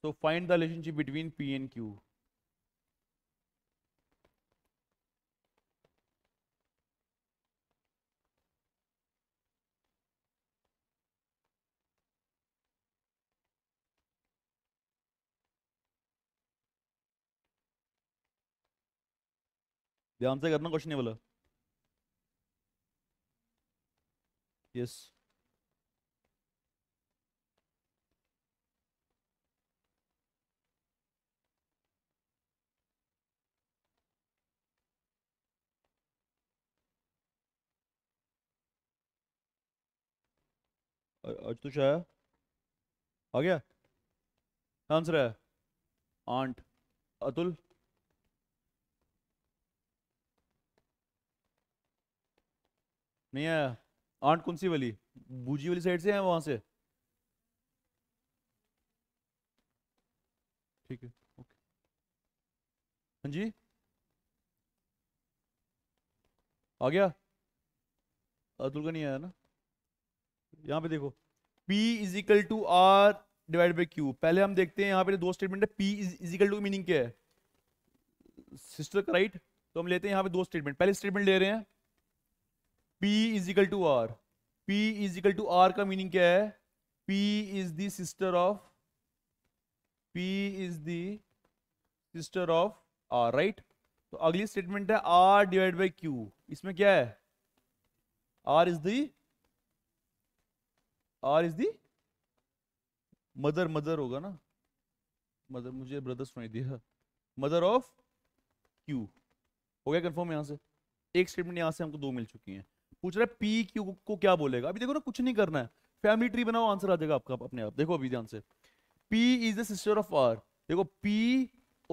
so find the relationship between P and Q ध्यान से करना क्वेश्चन वाला यस आज तो आया आ गया आंसर है आंट अतुल नहीं आया आंट कौन सी वाली बूजी वाली साइड से है वहां से ठीक है ओके हाँ जी आ गया अतुल का नहीं आया ना यहाँ पे देखो P is equal to R divide by Q पहले हम देखते हैं यहाँ पे दो स्टेटमेंट है P इज इक्वल टू मीनिंग क्या है सिस्टर का राइट तो हम लेते हैं यहाँ पे दो स्टेटमेंट पहले स्टेटमेंट ले रहे हैं P is equal to R P is equal to R का मीनिंग क्या है P is the sister of P is the sister of R right तो अगली स्टेटमेंट है आर डिवाइड बाई क्यू इसमें क्या है R is the R is the mother mother होगा ना मदर मुझे ब्रदर सुनाई दिया मदर ऑफ क्यू हो गया कंफर्म यहां से एक स्टेटमेंट यहां से हमको दो मिल चुकी हैं पूछ रहा है पी क्यू को क्या बोलेगा अभी देखो ना कुछ नहीं करना है फैमिली ट्री बनाओ आंसर आ जाएगा आपका अपने आप देखो अभी ध्यान से P is the sister of R देखो पी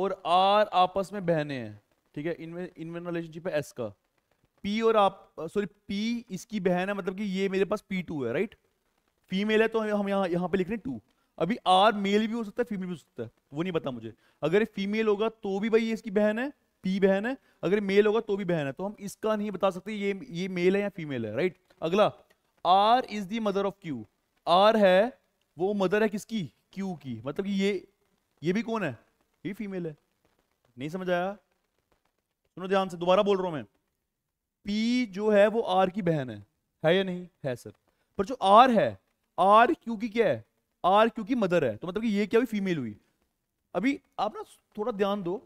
और आर आपस में बहने हैं ठीक है इनमें इनमें रिलेशनशिप है एस का पी और आप सॉरी पी इसकी बहन है मतलब कि ये मेरे पास पी टू है राइट फीमेल है तो हम यहाँ यहाँ पे लिख रहे हैं टू अभी आर मेल भी हो सकता है फीमेल भी हो सकता है वो नहीं पता मुझे अगर ये फीमेल होगा तो भी भाई ये इसकी बहन है पी बहन है अगर मेल होगा तो भी बहन है तो हम इसका नहीं बता सकते ये ये मेल है या फीमेल है राइट अगला R is the mother of Q R है वो मदर है किसकी क्यू की मतलब कि ये ये भी कौन है ये फीमेल है नहीं समझ आया सुनो ध्यान से दोबारा बोल रहा हूं मैं पी जो है वो आर की बहन है है या नहीं है सर पर जो आर है आर क्यू की क्या है आर क्यू की मदर है तो मतलब कि ये क्या हुई फीमेल हुई अभी आप ना थोड़ा ध्यान दो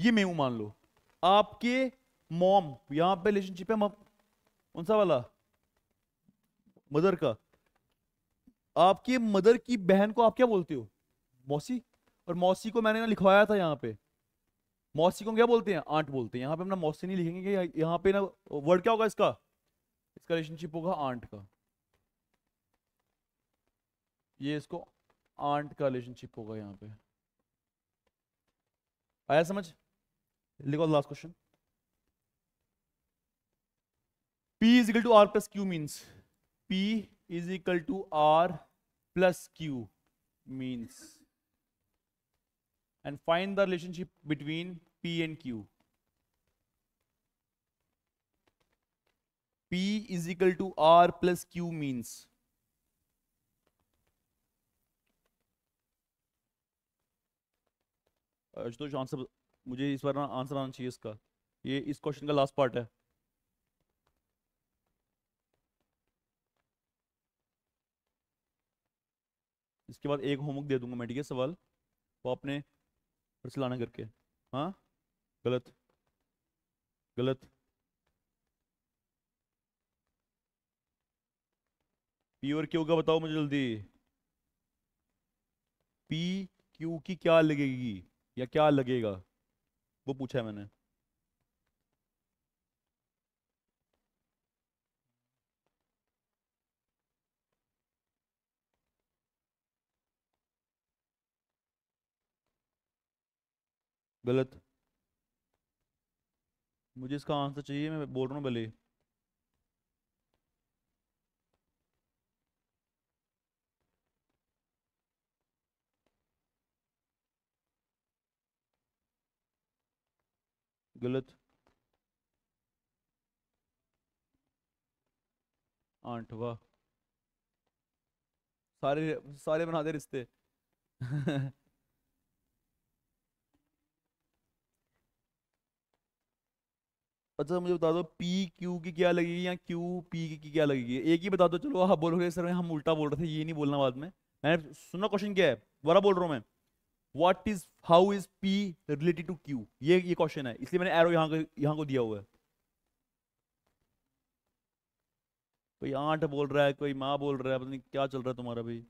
ये मैं हूं मान लो आपके मॉम यहां पे रिलेशनशिप है कौन सा वाला मदर का आपके मदर की बहन को आप क्या बोलते हो मौसी और मौसी को मैंने ना लिखवाया था यहाँ पे मौसी को क्या बोलते हैं आंट बोलते हैं यहाँ पे अपना मौसी नहीं लिखेंगे यहाँ पे ना वर्ड क्या होगा इसका इसका रिलेशनशिप होगा आंट का ये इसको आंट का रिलेशनशिप होगा यहाँ पे आया समझ लिखो last question P is equal to R plus Q means P is equal to R plus Q means and find the relationship between P and Q. P is equal to R plus Q means answer मुझे इस बार ना answer आना चाहिए इसका ये इस question का last part है इसके बाद एक होमवर्क दे दूंगा मैं ठीक है सवाल वो आपने फिर से लाना करके हाँ गलत गलत पी और क्यू का बताओ मुझे जल्दी पी क्यू की क्या लगेगी या क्या लगेगा वो पूछा है मैंने गलत मुझे इसका आंसर चाहिए मैं बोल रहा हूँ भले गलत आठवा सारे सारे बना दे रिश्ते अच्छा मुझे बता दो पी क्यू की क्या लगेगी या क्यू पी की क्या लगेगी एक ही बता दो चलो आप बोलोगे सर हम उल्टा बोल रहे थे ये नहीं बोलना बाद में मैंने सुना क्वेश्चन क्या है दोबारा बोल रहा हूँ मैं what is how is P related to Q ये ये क्वेश्चन है इसलिए मैंने एरो यहाँ यहां को दिया हुआ है कोई आठ बोल रहा है कोई माँ बोल रहा है पता नहीं क्या चल रहा है तुम्हारा भाई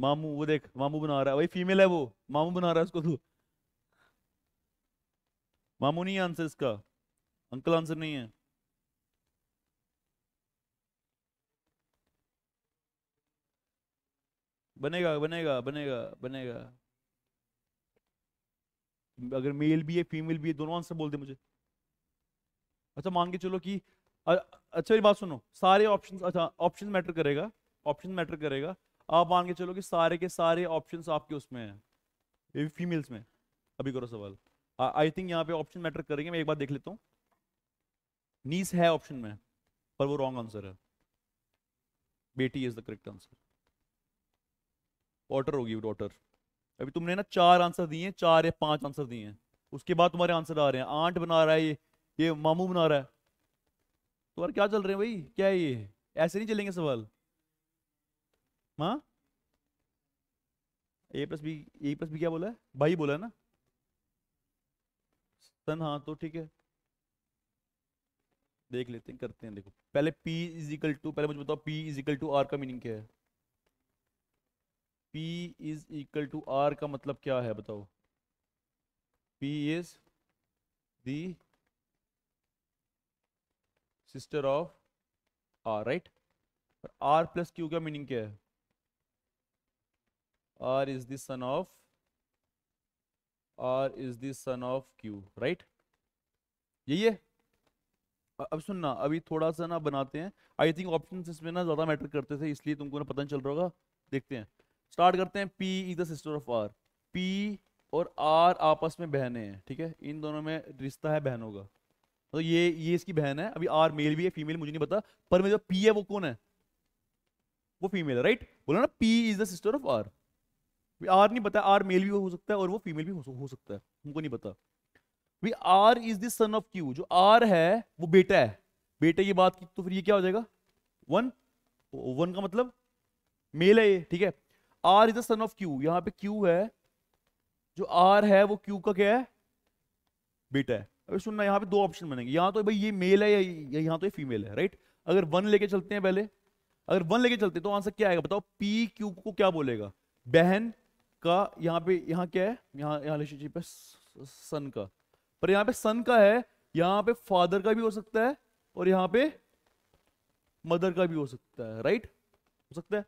मामू वो देख मामू बना रहा है भाई फीमेल है वो मामू बना रहा है उसको तू तो। मामू नहीं आंसर इसका अंकल आंसर नहीं है बनेगा बनेगा बनेगा बनेगा अगर मेल भी है फीमेल भी है दोनों आंसर बोल दे मुझे अच्छा मान के चलो कि अच्छा ये बात सुनो सारे ऑप्शन अच्छा ऑप्शन मैटर करेगा ऑप्शन मैटर करेगा आप मान के चलो कि सारे के सारे ऑप्शन आपके उसमें हैं फीमेल्स में अभी करो सवाल आई थिंक यहाँ पे ऑप्शन मैटर करेंगे मैं एक बार देख लेता हूँ नीस है ऑप्शन में पर वो रॉन्ग आंसर है बेटी is the correct answer daughter होगी डॉटर अभी तुमने ना चार आंसर दिए हैं चार या पांच आंसर दिए हैं उसके बाद तुम्हारे आंसर आ रहे हैं आंट बना रहा है ये ये मामू बना रहा है तुम्हारे क्या चल रहे हैं भाई क्या है ये ऐसे नहीं चलेंगे सवाल हाँ A plus B A plus B क्या बोला है भाई बोला है ना सन हाँ तो ठीक है देख लेते हैं करते हैं देखो पहले पी इजिकल टू पहले मुझे बताओ पी इजिकल टू आर का मीनिंग क्या है P is equal to R का मतलब क्या है बताओ P is the sister of R right और आर प्लस क्यू का मीनिंग क्या है R is the son of R is the son of Q right यही है अब सुनना अभी थोड़ा सा ना बनाते हैं आई थिंक ऑप्शन इसमें ना ज्यादा मैटर करते थे इसलिए तुमको ना पता नहीं चल रहा होगा देखते हैं स्टार्ट करते हैं P is the sister of R P और आर आपस में बहने हैं ठीक है इन दोनों में रिश्ता है बहनों का तो ये ये इसकी बहन है अभी आर मेल भी है फीमेल मुझे नहीं पता पर मेरे जो पी है वो कौन है वो फीमेल है राइट बोला ना P is the sister of R R नहीं पता आर मेल भी हो सकता है और वो फीमेल भी हो, हो सकता है हमको नहीं पता भी R is the son of Q जो आर है वो बेटा है बेटे की बात की तो फिर ये क्या हो जाएगा वन वन का मतलब मेल है ये ठीक है R is the son of Q यहां पे क्यू है जो आर है वो क्यू का क्या है बेटा है अभी सुनना यहां पे दो ऑप्शन बनेंगे यहां तो भाई ये मेल है या, या यहाँ तो ये फीमेल है राइट अगर वन लेके चलते हैं पहले अगर वन लेके चलते तो आंसर क्या आएगा बताओ पी क्यू को क्या बोलेगा बहन का यहां पे यहां क्या है यहां यहां रिलेशनशिप है सन का पर यहां पे सन का है यहां पे फादर का भी हो सकता है और यहां पे मदर का भी हो सकता है राइट हो सकता है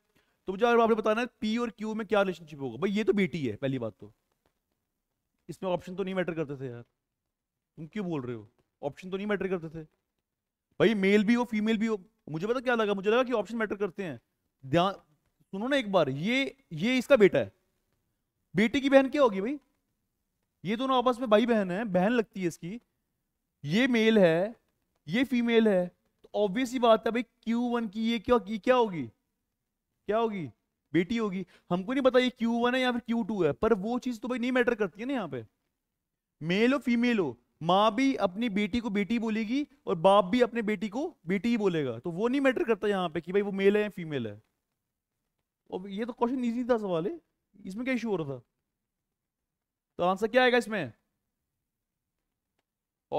तो मुझे आपने बताना है पी और क्यू में क्या रिलेशनशिप होगा भाई ये तो बेटी है पहली बात तो इसमें ऑप्शन तो नहीं मैटर करते थे यार तुम क्यों बोल रहे हो ऑप्शन तो नहीं मैटर करते थे भाई मेल भी हो फीमेल भी हो मुझे पता क्या लगा मुझे लगा कि ऑप्शन मैटर करते हैं ध्यान सुनो ना एक बार ये ये इसका बेटा है बेटी की बहन क्या होगी भाई ये दोनों आपस में भाई बहन है बहन लगती है इसकी ये मेल है ये फीमेल है तो ऑब्वियस ही बात है भाई क्यू वन की ये क्या की क्या होगी क्या होगी बेटी होगी हमको नहीं पता ये क्यू वन है या फिर क्यू टू है पर वो चीज तो भाई नहीं मैटर करती है ना यहाँ पे मेल हो फीमेल हो माँ भी अपनी बेटी को बेटी बोलेगी और बाप भी अपने बेटी को बेटी ही बोलेगा तो वो नहीं मैटर करता यहाँ पे कि भाई वो मेल है या फीमेल है और ये तो क्वेश्चन ईजी था सवाल है इसमें क्या इशू हो रहा था तो आंसर क्या आएगा इसमें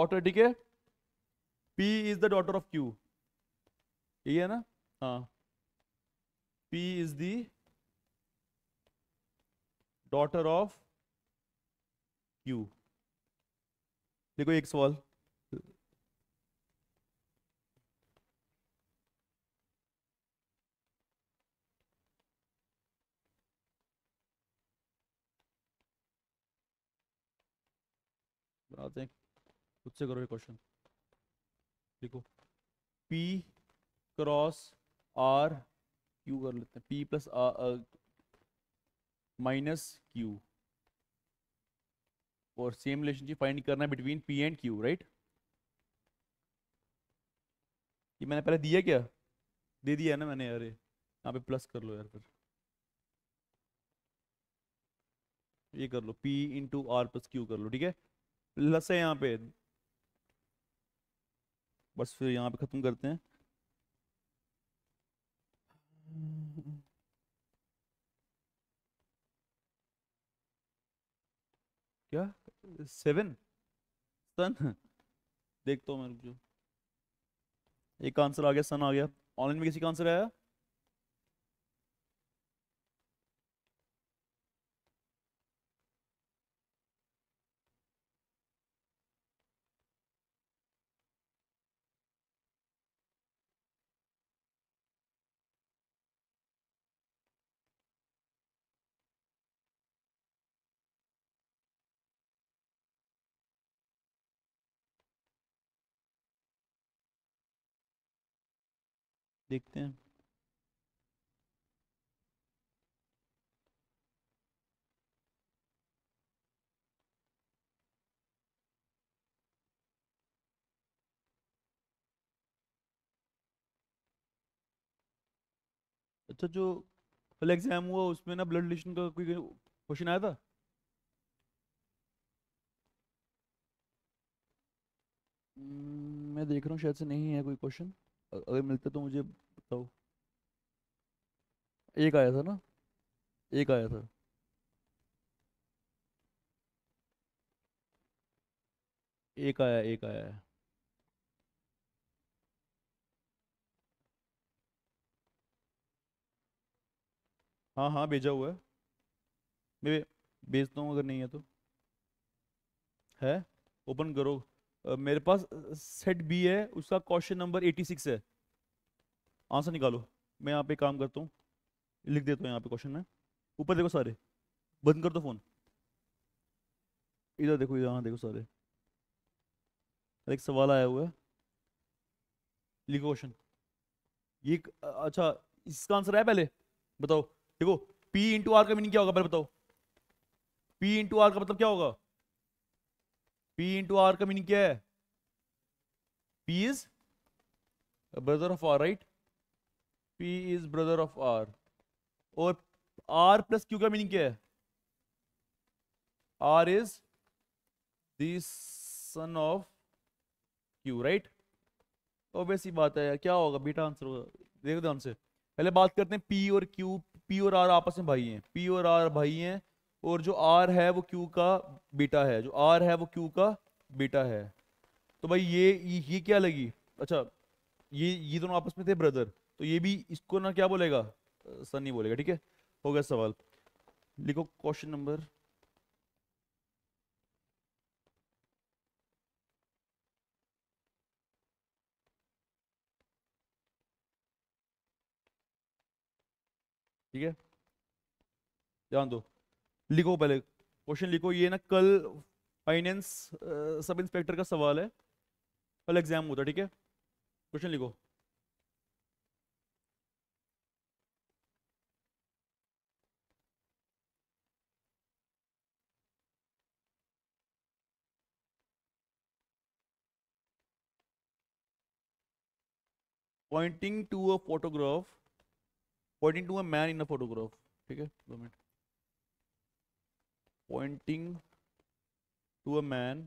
ऑटो ठीक है P is the daughter of Q यही है ना हाँ P is the daughter of Q. देखो एक सवाल बनाते खुद से करो ये क्वेश्चन देखो P क्रॉस R क्यू कर लेते हैं पी प्लस माइनस क्यू और सेम रिलेशनशिप फाइंड करना है between P and Q right ये मैंने पहले दिया क्या दे दिया ना मैंने अरे यहाँ पे प्लस कर लो यार फिर ये कर लो P into R plus Q कर लो ठीक है प्लस है यहाँ पे बस फिर यहाँ पे खत्म करते हैं क्या सेवन सन देखता हूँ मैं रुक जाओ एक आंसर आ गया सन आ गया ऑनलाइन में किसी का आंसर आया देखते हैं अच्छा जो कल एग्जाम हुआ उसमें ना ब्लड रिलेशन का कोई क्वेश्चन आया था हम्म, मैं देख रहा हूँ शायद से नहीं है कोई क्वेश्चन अगर मिलते तो मुझे बताओ एक आया था ना एक आया था एक आया एक आया है हाँ हाँ भेजा हुआ है मैं भेजता हूँ अगर नहीं है तो है ओपन करो मेरे पास सेट बी है उसका क्वेश्चन नंबर 86 है आंसर निकालो मैं यहाँ पे काम करता हूँ लिख देता हूँ यहाँ पे क्वेश्चन में ऊपर देखो सारे बंद कर दो फोन इधर देखो यहाँ देखो सारे एक सवाल आया हुआ है लिखो क्वेश्चन ये अच्छा इसका आंसर है पहले बताओ देखो पी इंटू आर का मीनिंग क्या होगा पहले बताओ पी इंटू आर का मतलब क्या होगा पी इंटू आर का मीनिंग क्या है P is brother of R right P is brother of R और आर प्लस क्यू का मीनिंग क्या है R is son of Q right obvious ही बात है क्या होगा बेटा आंसर होगा देखो ध्यान से पहले बात करते हैं पी और क्यू पी और आर आपस में भाई हैं पी और आर भाई हैं और जो आर है वो क्यू का बीटा है जो आर है वो क्यू का बीटा है तो भाई ये ये, ये क्या लगी अच्छा ये ये दोनों आपस में थे ब्रदर तो ये भी इसको ना क्या बोलेगा सनी बोलेगा ठीक है हो गया सवाल लिखो क्वेश्चन नंबर ठीक है ध्यान दो लिखो पहले क्वेश्चन लिखो ये ना कल फाइनेंस सब इंस्पेक्टर का सवाल है कल एग्जाम होता है ठीक है क्वेश्चन लिखो pointing to a photograph pointing to a man in a photograph ठीक है दो minute pointing to a man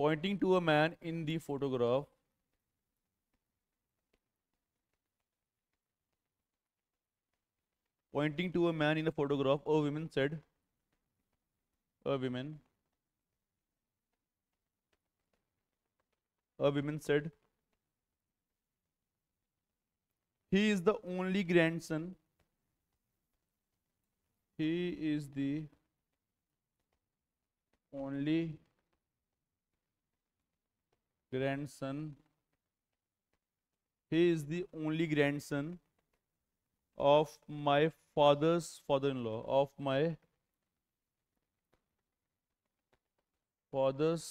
pointing to a man in the photograph pointing to a man in the photograph a woman said a woman a woman said he is the only grandson he is the only grandson he is the only grandson of my father's father-in-law of my father's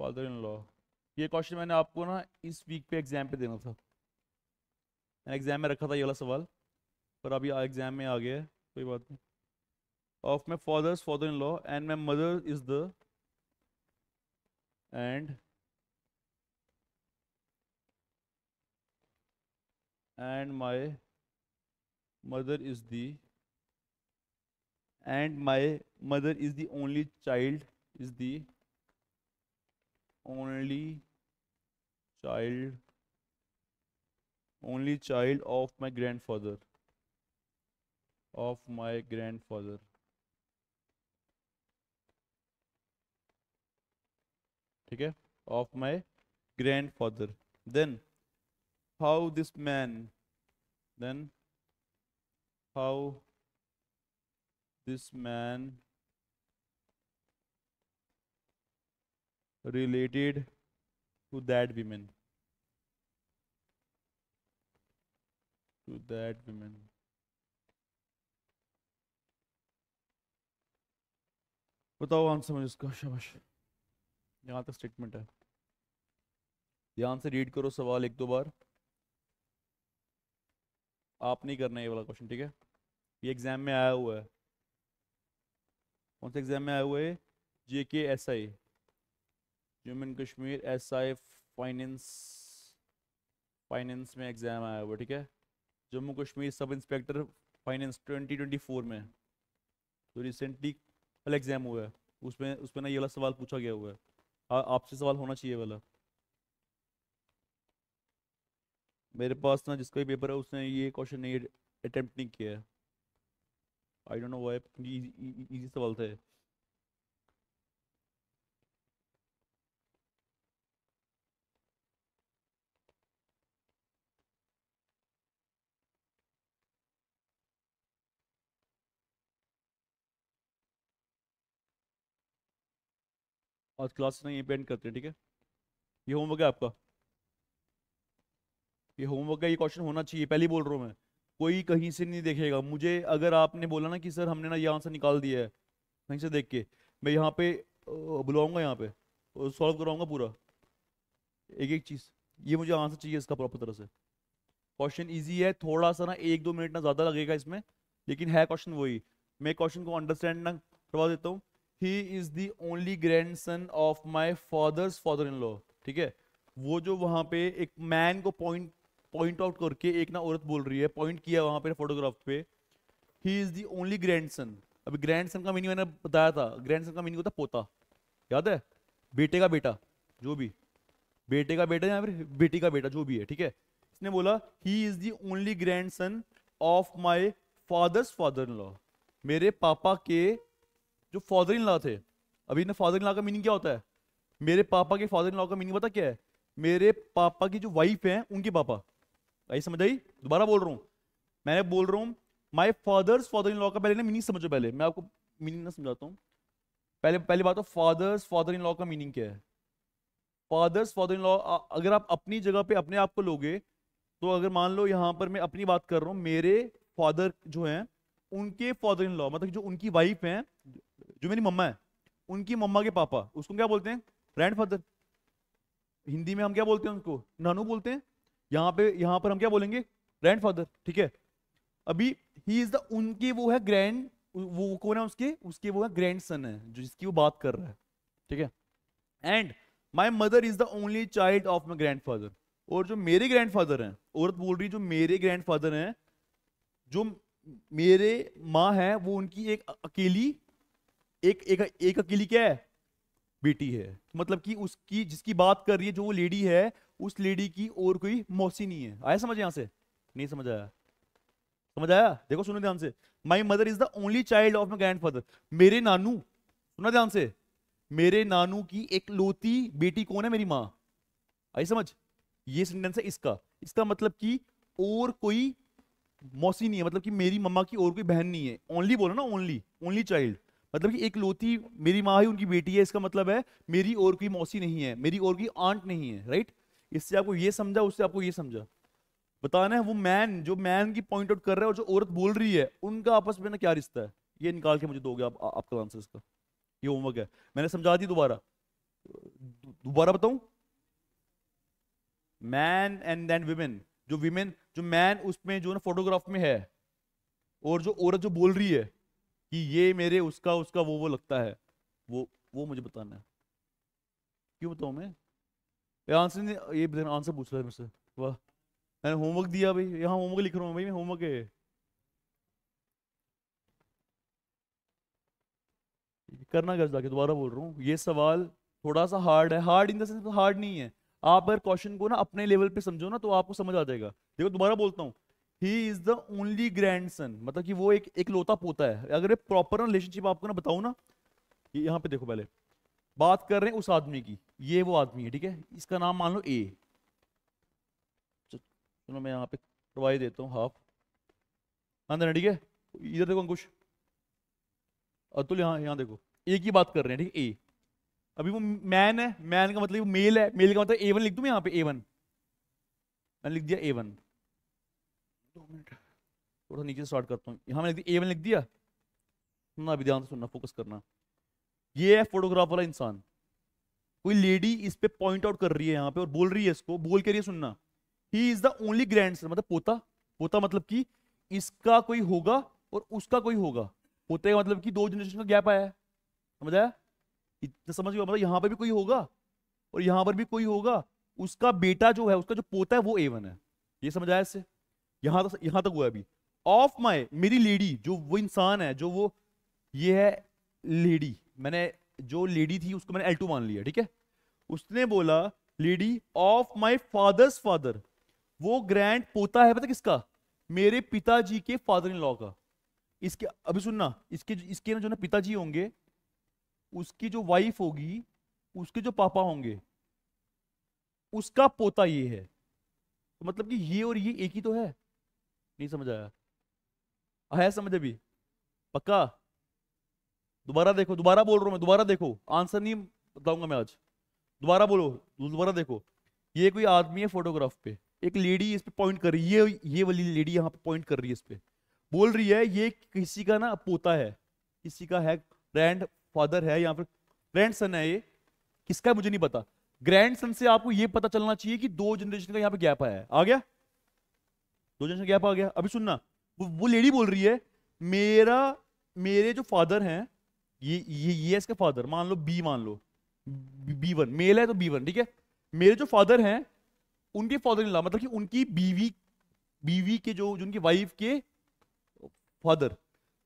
father in law ये question मैंने आपको ना इस week पे exam पे देना था मैंने एग्जाम में रखा था ये वाला सवाल पर अभी एग्जाम में आ गए कोई बात नहीं of my father's father in law and my mother is the and and my mother is the and my mother is the only child is the only child only child of my grandfather of my grandfather ठीक है of my grandfather then how this man then how this man related to that woman to that woman बताओ answer मुझे इसका शाबाश यहाँ तक statement है ध्यान से रीड करो सवाल एक दो बार आप नहीं करना ये वाला क्वेश्चन ठीक है ये एग्जाम में आया हुआ है कौन से एग्जाम में आया हुआ है J K S I Jammu and Kashmir S I finance finance में एग्जाम आया हुआ ठीक है Jammu Kashmir sub inspector finance 2024 में तो रिसेंटली वाला एग्जाम हुआ है उसमें उसमें ना ये वाला सवाल पूछा गया हुआ है आपसे सवाल होना चाहिए वाला मेरे पास ना जिसका भी पेपर है उसने ये क्वेश्चन नहीं अटैम्प्ट नहीं किया है I don't know why easy सवाल था आज क्लास ना यहीं पे एंड करते हैं ठीक है ये होमवर्क है आपका ये होमवर्क का ये क्वेश्चन होना चाहिए पहले ही बोल रहा हूँ मैं कोई कहीं से नहीं देखेगा मुझे अगर आपने बोला ना कि सर हमने ना यहाँ से निकाल दिया है कहीं से देख के मैं यहाँ पे बुलाऊंगा यहाँ पे और सॉल्व कराऊंगा पूरा एक एक चीज़ ये मुझे आंसर चाहिए इसका प्रॉपर तरह से क्वेश्चन ईजी है थोड़ा सा ना एक दो मिनट ना ज़्यादा लगेगा इसमें लेकिन है क्वेश्चन वही मैं क्वेश्चन को अंडरस्टैंड ना करवा देता हूँ he is the only grandson of my father's father in law ठीक है वो जो वहां पे एक मैन को पॉइंट पॉइंट आउट करके एक ना औरत बोल रही है पॉइंट किया वहां पे फोटोग्राफ पे he is the only grandson अभी ग्रैंड सन का मीनिंग मैंने बताया था ग्रैंड सन का मीनिंग होता पोता याद है बेटे का बेटा जो भी बेटे का बेटा या फिर बेटी का बेटा जो भी है ठीक है इसने बोला he is the only grandson of my father's father in law मेरे पापा के जो फादर इन लॉ थे अभी ना फादर इन लॉ का मीनिंग क्या होता है मेरे पापा के फादर इन लॉ का मीनिंग पता क्या है मेरे पापा की जो वाइफ है उनके पापा आई समझ आई दोबारा बोल रहा हूँ मैं बोल रहा हूँ my father's father in law का पहले ना मीनिंग समझो पहले मैं आपको मीनिंग ना समझाता हूँ पहले पहली बात हो फादर्स फादर इन लॉ का मीनिंग क्या है फादर्स फादर इन लॉ अगर आप अपनी जगह पे अपने आप को लोगे तो अगर मान लो यहाँ पर मैं अपनी बात कर रहा हूँ मेरे फादर जो हैं उनके फादर इन लॉ मतलब जो उनकी वाइफ हैं जो मेरी मम्मा है उनकी मम्मा के पापा उसको क्या बोलते हैं ग्रैंड फादर हिंदी में हम क्या बोलते हैं उनको नानू बोलते हैं यहाँ पे यहाँ पर हम क्या बोलेंगे ग्रैंड फादर ठीक है अभी ही इज द उनके वो है ग्रैंड वो कौन है उसके उसके वो है ग्रैंड सन है जो जिसकी वो बात कर रहा है ठीक है and my mother is the only child of my grandfather और जो मेरे ग्रैंड फादर हैं औरत बोल रही जो मेरे ग्रैंड फादर हैं जो मेरे माँ है वो उनकी एक अकेली एक एक एक अकेली क्या है बेटी है मतलब कि उसकी जिसकी बात कर रही है जो वो लेडी है उस लेडी की और कोई मौसी नहीं है आया समझ यहां से नहीं समझ आया समझ आया देखो सुनो ध्यान से my mother is the only child of my grandfather मेरे नानू सुना ध्यान से मेरे नानू की एक लोती बेटी कौन है मेरी माँ आई समझ ये सेंटेंस है इसका इसका मतलब कि और कोई मौसी नहीं है मतलब कि मेरी मम्मा की और कोई बहन नहीं है ओनली बोलो ना ओनली ओनली चाइल्ड मतलब कि एक लोती मेरी माँ है उनकी बेटी है इसका मतलब है मेरी और की मौसी नहीं है मेरी और की आंट नहीं है राइट इससे आपको ये समझा उससे आपको ये समझा बताना है वो मैन जो मैन की पॉइंट आउट कर रहा है और जो औरत बोल रही है उनका आपस में ना क्या रिश्ता है ये निकाल के मुझे दोगे आप, आपका आंसर इसका ये होमवर्क है मैंने समझा दी दोबारा दोबारा बताऊ मैन एंड देन विमेन जो विमेन जो मैन उसमें जो ना फोटोग्राफ में है और जो औरत जो बोल रही है कि ये मेरे उसका उसका वो वो लगता है वो वो मुझे बताना है क्यों बताऊँ मैं ये आंसर ने ये आंसर पूछ रहा है मुझसे वाह मैंने होमवर्क दिया भाई यहाँ होमवर्क लिख रहा हूँ भाई मैं होमवर्क है करना कर जाके दोबारा बोल रहा हूँ ये सवाल थोड़ा सा हार्ड है hard in the sense hard नहीं है आप अगर क्वेश्चन को ना अपने लेवल पे समझो ना तो आपको समझ आ जाएगा देखो दोबारा बोलता हूँ he is the only grandson मतलब कि वो एक इकलौता पोता है अगर प्रॉपर रिलेशनशिप आपको ना बताऊ ना यहाँ पे देखो पहले बात कर रहे हैं उस आदमी की ये वो आदमी है ठीक है इसका नाम मान लो ए चलो मैं यहाँ पे करवाई देता हूँ हाफ अंदर ठीक है इधर देखो अंकुश अतुल यहाँ यहाँ देखो ए की बात कर रहे हैं ठीक है ए अभी वो मैन है मैन का मतलब मेल है मेल का मतलब ए वन लिख मैं यहाँ पे ए वन मैंने लिख दिया ए वन दो मिनट थोड़ा नीचे स्टार्ट करता हूँ यहाँ मैंने ए वन लिख दिया सुनना अभी ध्यान से सुनना फोकस करना ये है फोटोग्राफ वाला इंसान कोई लेडी इस पर पॉइंट आउट कर रही है यहाँ पे और बोल रही है इसको बोल के रही है सुनना he is the only grand मतलब पोता पोता मतलब कि इसका कोई होगा और उसका कोई होगा पोते का मतलब कि दो जनरेशन का गैप आया है समझ आया समझ गया मतलब यहाँ पर भी कोई होगा और यहाँ पर भी कोई होगा उसका बेटा जो है उसका जो पोता है वो ए है ये समझ आया इससे यहां तक यहां तक हुआ अभी ऑफ माई मेरी लेडी जो वो इंसान है जो वो ये है लेडी मैंने जो लेडी थी उसको मैंने एल मान लिया ठीक है उसने बोला lady of my father's father वो ग्रैंड पोता है पता किसका मेरे पिताजी के फादर इन लॉ का इसके अभी सुनना इसके इसके ना जो ना पिताजी होंगे उसकी जो वाइफ होगी उसके जो पापा होंगे उसका पोता ये है तो मतलब कि ये और ये एक ही तो है नहीं समझ आया है समझ अभी पक्का दोबारा देखो दोबारा बोल रहा हूं मैं दोबारा देखो आंसर नहीं बताऊंगा मैं आज दोबारा बोलो दोबारा देखो ये कोई आदमी है फोटोग्राफ पे एक लेडी इस पे पॉइंट कर रही है ये ये वाली लेडी यहाँ पे पॉइंट कर रही है इस पे बोल रही है ये किसी का ना पोता है किसी का है ग्रैंड फादर है यहाँ पर ग्रैंड सन है ये किसका है मुझे नहीं पता ग्रैंड सन से आपको ये पता चलना चाहिए कि दो जनरेशन का यहाँ पे गैप आया है आ गया दो जन गैप आ गया अभी सुनना वो, वो लेडी बोल रही है मेरा मेरे जो फादर हैं ये ये ये इसके फादर मान लो बी मान लो बी वन मेल है तो बी वन ठीक है मेरे जो फादर हैं उनके फादर इन मतलब कि उनकी बीवी बीवी के जो उनकी वाइफ के फादर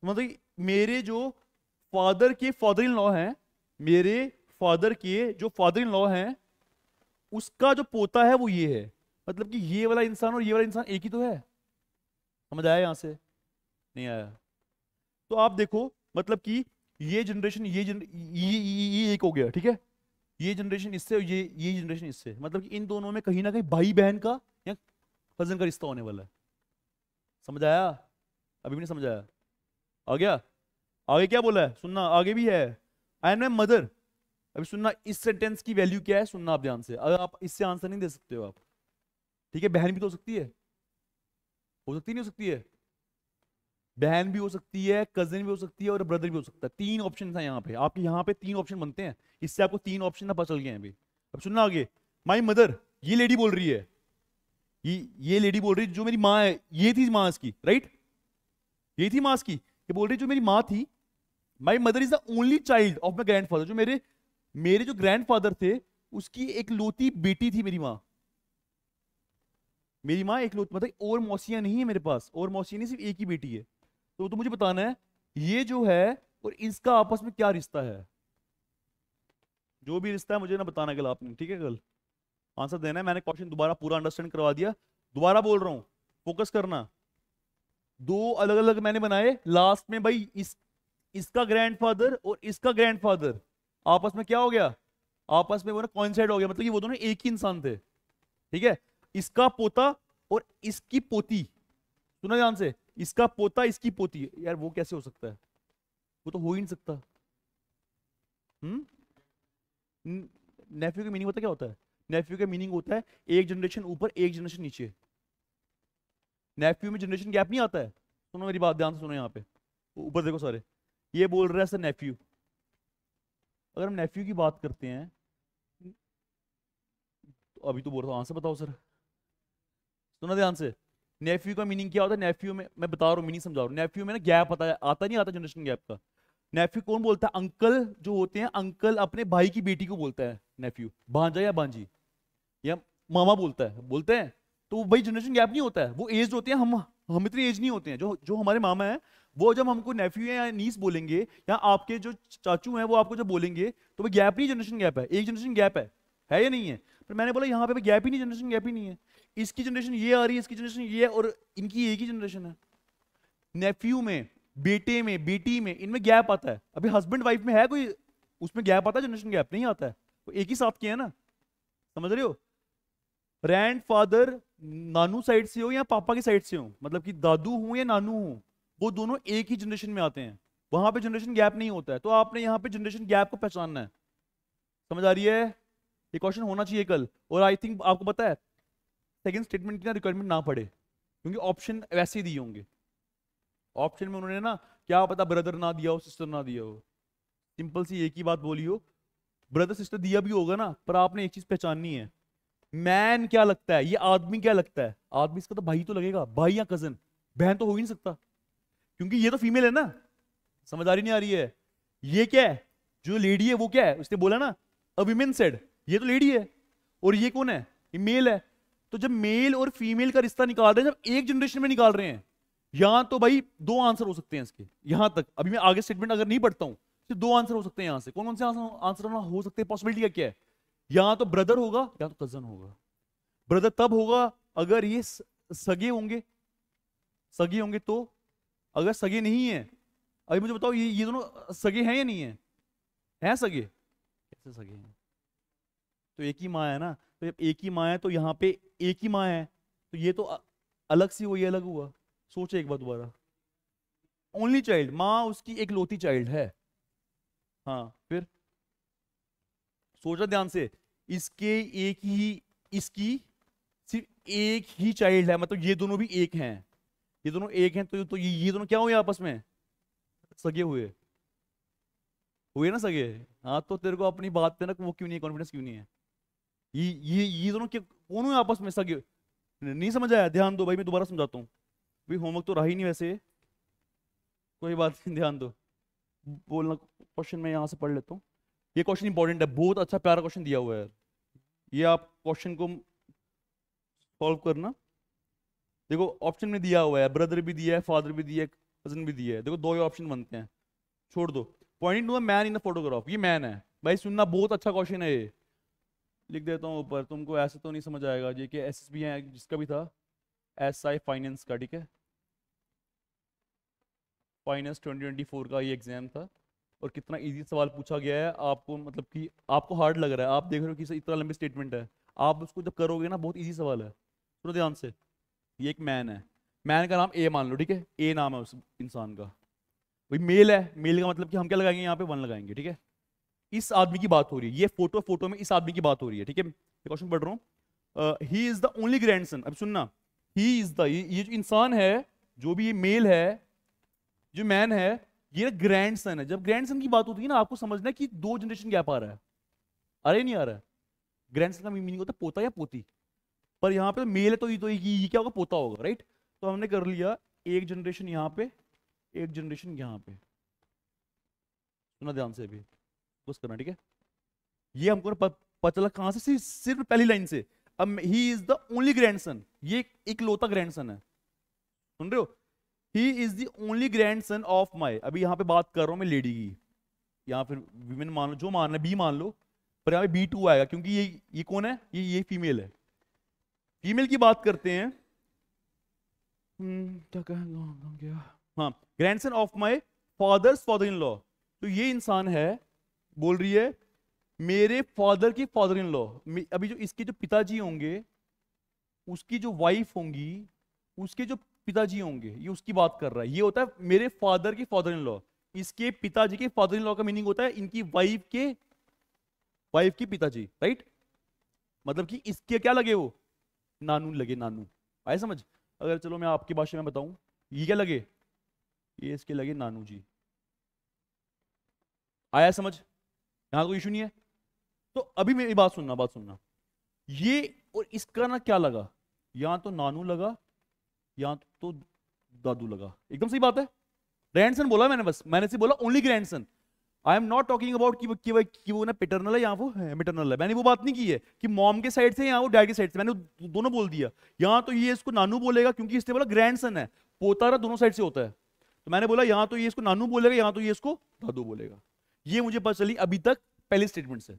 मतलब मेरे जो फादर के फादर इन लॉ हैं मेरे फादर के जो फादर इन लॉ हैं उसका जो पोता है वो ये है मतलब कि ये वाला इंसान और ये वाला इंसान एक ही तो है समझ आया यहाँ से नहीं आया तो आप देखो मतलब कि ये जनरेशन ये जन ये, ये, ये एक हो गया ठीक है ये जनरेशन इससे और ये ये जनरेशन इससे मतलब कि इन दोनों में कहीं ना कहीं भाई बहन का या कजन का रिश्ता होने वाला है समझ आया अभी भी नहीं समझ आया आ गया आगे क्या बोला है सुनना आगे भी है आई एन मदर अभी सुनना इस सेंटेंस की वैल्यू क्या है सुनना आप ध्यान से अगर आप इससे आंसर नहीं दे सकते हो आप ठीक है बहन भी तो हो सकती है हो सकती नहीं हो सकती है बहन भी हो सकती है कजन भी हो सकती है और ब्रदर भी हो सकता है तीन ऑप्शन है यहाँ पे आपके यहाँ पे तीन ऑप्शन बनते हैं इससे आपको तीन ऑप्शन ना पता चल गए हैं अभी अब सुनना आगे माई मदर ये लेडी बोल रही है ये ये लेडी बोल रही है जो मेरी माँ है ये थी माँ इसकी राइट ये थी माँ इसकी ये बोल रही जो मेरी माँ थी my mother is the only child of my grandfather जो मेरे मेरे जो ग्रैंड फादर थे उसकी एक लोती बेटी थी मेरी माँ मेरी माँ एक मतलब और मौसियाँ नहीं है मेरे पास और मौसियाँ नहीं सिर्फ एक ही बेटी है तो तो मुझे बताना है ये जो है और इसका आपस में क्या रिश्ता है जो भी रिश्ता है मुझे ना बताना कल आपने ठीक है कल आंसर देना है मैंने क्वेश्चन दोबारा पूरा अंडरस्टैंड करवा दिया दोबारा बोल रहा हूँ फोकस करना दो अलग अलग मैंने बनाए लास्ट में भाई इस इसका ग्रैंडफादर और इसका ग्रैंडफादर आपस में क्या हो गया आपस में वो ना कॉन्सेट हो गया मतलब ये वो दोनों एक ही इंसान थे ठीक है इसका पोता और इसकी पोती सुना ध्यान से इसका पोता इसकी पोती यार वो कैसे हो सकता है वो तो हो ही नहीं सकता हम्म नेफ्यू का मीनिंग होता क्या होता है नेफ्यू का मीनिंग होता है एक जनरेशन ऊपर एक जनरेशन नीचे नेफ्यू में जनरेशन गैप नहीं आता है सुनो मेरी बात ध्यान से सुनो यहाँ पे ऊपर देखो सारे ये बोल रहे हैं सर नेफ्यू अगर हम नेफ्यू की बात करते हैं तो अभी तो बोल रहा हूँ आंसर बताओ सर सुना ध्यान से नेफ्यू का मीनिंग क्या होता है नेफ्यू में मैं बता रहा हूँ मीनिंग समझा रहा हूँ नेफ्यू में ना गैप आता है आता नहीं आता जनरेशन गैप का नेफ्यू कौन बोलता है अंकल जो होते हैं अंकल अपने भाई की बेटी को बोलता है नेफ्यू भांजा या भांजी या मामा बोलता है बोलते हैं तो भाई जनरेशन गैप नहीं होता है वो एज होते हैं हम हम इतनी एज नहीं होते हैं जो जो हमारे मामा हैं वो जब हमको नेफ्यू या नीस बोलेंगे या आपके जो चाचू हैं वो आपको जब बोलेंगे तो भाई गैप नहीं जनरेशन गैप है एक जनरेशन गैप है है या नहीं है पर मैंने बोला यहाँ पे गैप ही नहीं जनरेशन गैप ही नहीं है इसकी जनरेशन ये आ रही है इसकी जनरेशन ये है और इनकी एक ही जनरेशन है नेफ्यू में बेटे में बेटी में इनमें गैप आता है अभी हस्बैंड वाइफ में है कोई उसमें गैप आता है जनरेशन गैप नहीं आता है तो एक ही साथ के है ना समझ रहे हो ग्रैंड फादर नानू साइड से हो या पापा की साइड से हो मतलब कि दादू हूं या नानू हूं वो दोनों एक ही जनरेशन में आते हैं वहां पे जनरेशन गैप नहीं होता है तो आपने यहाँ पे जनरेशन गैप को पहचानना है समझ आ रही है ये क्वेश्चन होना चाहिए कल और आई थिंक आपको पता है सेकंड स्टेटमेंट की ना रिक्वायरमेंट ना पड़े क्योंकि ऑप्शन वैसे ही दिए होंगे ऑप्शन में उन्होंने ना क्या पता ब्रदर ना दिया हो सिस्टर ना दिया हो सिंपल सी एक ही बात बोली हो ब्रदर सिस्टर दिया भी होगा ना पर आपने एक चीज पहचाननी है मैन क्या लगता है ये आदमी क्या लगता है आदमी इसका तो भाई तो लगेगा भाई या कजन बहन तो हो ही नहीं सकता क्योंकि ये तो फीमेल है ना समझ आ रही नहीं आ रही है ये क्या है जो लेडी है वो क्या है उसने बोला ना अ विमेन सेड ये तो लेडी है और ये कौन है ये मेल है तो जब मेल और फीमेल का रिश्ता निकाल रहे हैं जब एक जनरेशन में निकाल रहे हैं यहां तो भाई दो आंसर हो सकते हैं इसके यहां तक अभी मैं आगे स्टेटमेंट अगर नहीं पढ़ता हूं तो दो आंसर हो सकते हैं यहां से कौन कौन से आंसर हो सकते हैं पॉसिबिलिटी क्या है यहां तो ब्रदर होगा या तो कजन होगा ब्रदर तब होगा अगर ये सगे होंगे सगे होंगे तो अगर सगे नहीं है अभी मुझे बताओ ये ये दोनों सगे हैं या नहीं है हैं सगे कैसे सगे हैं तो एक ही माँ है ना तो जब एक ही माँ है तो यहाँ पे एक ही माँ है तो ये तो अलग सी हुई अलग हुआ सोचे एक बार दोबारा ओनली चाइल्ड माँ उसकी एक लोती चाइल्ड है हाँ फिर सोचा ध्यान से इसके एक ही इसकी सिर्फ एक ही चाइल्ड है मतलब ये दोनों भी एक हैं ये दोनों एक हैं तो, तो ये, ये दोनों क्या हुए आपस में सगे हुए हुए ना सगे हाँ तो तेरे को अपनी बात पे ना वो क्यों नहीं है कॉन्फिडेंस क्यों नहीं है ये ये दोनों के कौन है आपस में सगे नहीं समझ आया ध्यान दो भाई मैं दोबारा समझाता हूँ भाई होमवर्क तो रहा ही नहीं वैसे कोई बात नहीं ध्यान दो बोलना क्वेश्चन मैं यहाँ से पढ़ लेता हूँ ये क्वेश्चन इंपॉर्टेंट है बहुत अच्छा प्यारा क्वेश्चन दिया हुआ है ये आप क्वेश्चन को सॉल्व करना देखो ऑप्शन में दिया हुआ है ब्रदर भी दिया है फादर भी दिया है कजन भी दिया है देखो दो ही ऑप्शन बनते हैं छोड़ दो point man in the photograph ये मैन है भाई सुनना बहुत अच्छा क्वेश्चन है ये लिख देता हूँ ऊपर तुमको ऐसे तो नहीं समझ आएगा जी कि एस एस बी है जिसका भी था एस आई फाइनेंस का ठीक है फाइनेंस ट्वेंटी ट्वेंटी फोर का ये एग्ज़ाम था और कितना इजी सवाल पूछा गया है आपको मतलब कि आपको हार्ड लग रहा है आप देख रहे हो कि इतना लंबी स्टेटमेंट है आप उसको जब करोगे ना बहुत ईजी सवाल है सुनो ध्यान से ये एक मैन है मैन का नाम ए मान लो ठीक है ए नाम है उस इंसान का भाई मेल है मेल का मतलब कि हम क्या लगाएंगे यहाँ पे वन लगाएंगे ठीक है इस आदमी की बात हो रही है ये फोटो फोटो में इस आदमी की बात हो रही है ठीक है क्वेश्चन पढ़ रहा हूँ he is the only grandson अब सुनना ही इज द ये जो इंसान है जो भी ये मेल है जो मैन है ये ग्रैंड सन है जब ग्रैंड सन की बात होती है ना आपको समझना है कि दो जनरेशन गैप आ रहा है अरे नहीं आ रहा है ग्रैंड सन का मीनिंग होता है पोता या पोती पर यहाँ पे मेल तो है तो ये तो ये क्या होगा पोता होगा राइट तो हमने कर लिया एक जनरेशन यहाँ पे एक जनरेशन यहाँ पे सुना ध्यान से अभी फोकस करना ठीक है ये हमको पता चला से सिर्फ पहली लाइन से अब he is the only grandson ये इकलौता ग्रैंड सन है सुन रहे हो he is the only grandson of my अभी यहां पे बात कर रहा हूं मैं लेडी की यहां फिर विमेन मान लो जो मान है बी मान लो पर यहां पे बी टू आएगा क्योंकि ये ये कौन है ये ये फीमेल है फीमेल की बात करते हैं हम्म, हाँ grandson of my father's father in law तो ये इंसान है बोल रही है मेरे फादर की फादर इन लॉ अभी जो इसके जो पिताजी होंगे उसकी जो वाइफ होंगी उसके जो पिताजी होंगे ये उसकी बात कर रहा है ये होता है मेरे फादर की फादर इन लॉ इसके पिताजी के फादर इन लॉ का मीनिंग होता है इनकी वाइफ के वाइफ की पिताजी राइट मतलब कि इसके क्या लगे वो नानू लगे नानू आए समझ अगर चलो मैं आपकी भाषा में बताऊं ये क्या लगे ये इसके लगे नानू जी आया समझ यहां कोई इशू नहीं है तो अभी मेरी बात सुनना बात सुनना ये और इसका ना क्या लगा यहां तो नानू लगा यहां तो दादू लगा एकदम सही बात है ग्रैंडसन बोला मैंने बस मैंने से बोला only grandson I am not talking about कि कि वो कि वो ना पेटर्नल है यहाँ वो मेटर्नल है मैंने वो बात नहीं की है कि मॉम के साइड से यहाँ वो डैड के साइड से मैंने दोनों बोल दिया यहाँ तो ये इसको नानू बोलेगा क्योंकि इसने बोला ग्रैंडसन है पोतारा दोनों साइड से होता है तो मैंने बोला यहाँ तो ये इसको नानू बोलेगा यहाँ तो ये इसको दादू बोलेगा ये मुझे पता चली अभी तक पहले स्टेटमेंट से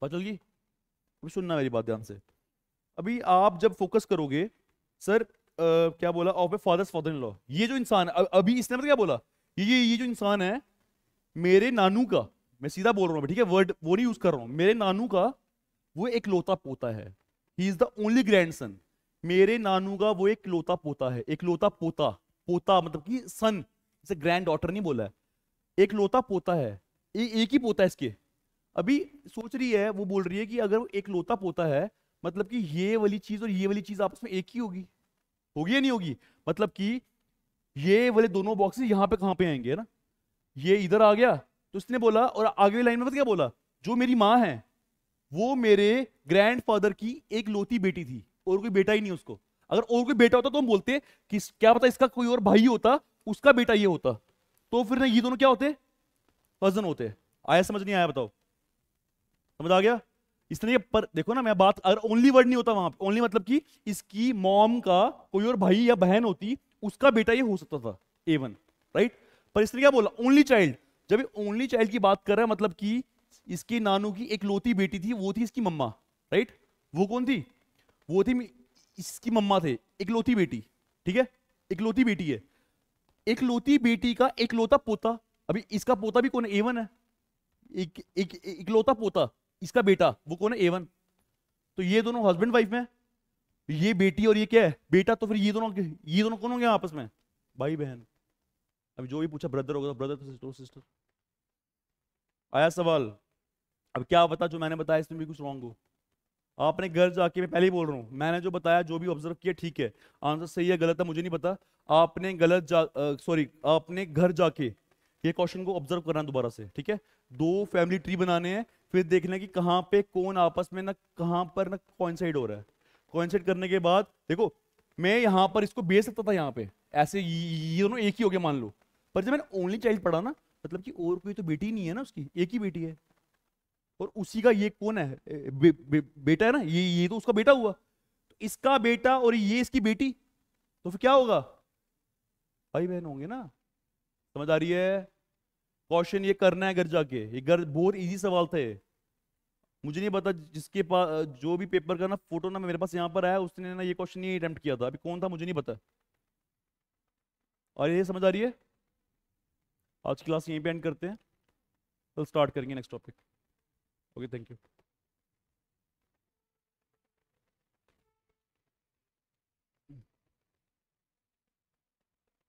पता चल गई अभी सुनना मेरी बात ध्यान से अभी आप जब फोकस करोगे सर आ, क्या बोला of a father's father in law ये जो इंसान अभी इसने मतलब क्या बोला ये ये जो इंसान है मेरे नानू का मैं सीधा बोल रहा हूँ ठीक है वर्ड वो नहीं यूज कर रहा हूँ मेरे नानू का वो एक लोता पोता है he is the only grandson मेरे नानू का वो एक लोता पोता है एक लोता पोता पोता मतलब कि सन इसे ग्रैंड डॉटर नहीं बोला है एक लोता पोता है ए, एक ही पोता है इसके अभी सोच रही है वो बोल रही है कि अगर एक लोता पोता है मतलब कि ये वाली चीज और ये वाली चीज आपस में एक ही होगी होगी या नहीं होगी मतलब कि ये वाले दोनों बॉक्सेस यहां पे कहां पे आएंगे ना ये इधर आ गया तो उसने बोला और आगे लाइन में पता क्या बोला जो मेरी माँ है वो मेरे ग्रैंडफादर की एक लोती बेटी थी और कोई बेटा ही नहीं उसको अगर और कोई बेटा होता तो हम बोलते कि क्या पता इसका कोई और भाई होता उसका बेटा ये होता तो फिर ना ये दोनों क्या होते वजन होते आया समझ नहीं आया बताओ समझ आ गया इसलिए पर देखो ना मैं बात अगर ओनली वर्ड नहीं होता वहां पर ओनली मतलब कि इसकी मॉम का कोई और भाई या बहन होती उसका बेटा ये हो सकता था एवन राइट पर इसने क्या बोला ओनली चाइल्ड जब ओनली चाइल्ड की बात कर रहा है मतलब कि इसके नानू की एक लोती बेटी थी वो थी इसकी मम्मा राइट वो कौन थी वो थी इसकी मम्मा थे एक बेटी ठीक है इकलौती बेटी है इकलौती बेटी का इकलौता पोता अभी इसका पोता भी कौन है एवन है एक, एक, पोता इसका बेटा वो कौन है एवन तो ये दोनों हस्बैंड वाइफ में ये बेटी और ये क्या है बेटा तो फिर ये दोनों ये दोनों कौन होंगे आपस में भाई बहन अभी जो भी पूछा ब्रदर होगा ब्रदर तो सिस्टर सिस्टर तो आया सवाल अब क्या बता जो मैंने बताया इसमें भी कुछ रॉन्ग हो आपने घर जाके मैं पहले ही बोल रहा हूँ मैंने जो बताया जो भी ऑब्जर्व किया ठीक है आंसर सही है गलत है मुझे नहीं पता आपने गलत जा सॉरी आपने घर जाके ये क्वेश्चन को ऑब्जर्व करना दोबारा से ठीक है दो फैमिली ट्री बनाने हैं फिर देखना कि कहाँ पे कौन आपस में ना कहाँ पर ना कॉइंसाइड हो रहा है कॉइंसाइड करने के बाद देखो मैं यहाँ पर इसको बेच सकता था यहाँ पे ऐसे ये दोनों एक ही हो गया मान लो पर जब मैंने ओनली चाइल्ड पढ़ा ना मतलब कि और कोई तो बेटी नहीं है ना उसकी एक ही बेटी है और उसी का ये कौन है बे, बे, बेटा है ना ये ये तो उसका बेटा हुआ तो इसका बेटा और ये इसकी बेटी तो फिर क्या होगा भाई बहन होंगे ना समझ आ रही है क्वेश्चन ये करना है घर जाके ये घर बहुत इजी सवाल थे मुझे नहीं पता जिसके पास जो भी पेपर का ना फोटो ना मेरे पास यहाँ पर आया उसने ना ये क्वेश्चन नहीं अटेम्प्ट किया था अभी कौन था मुझे नहीं पता और ये समझ आ रही है आज क्लास यहीं पे एंड करते हैं कल तो स्टार्ट करेंगे next topic Okay, thank you.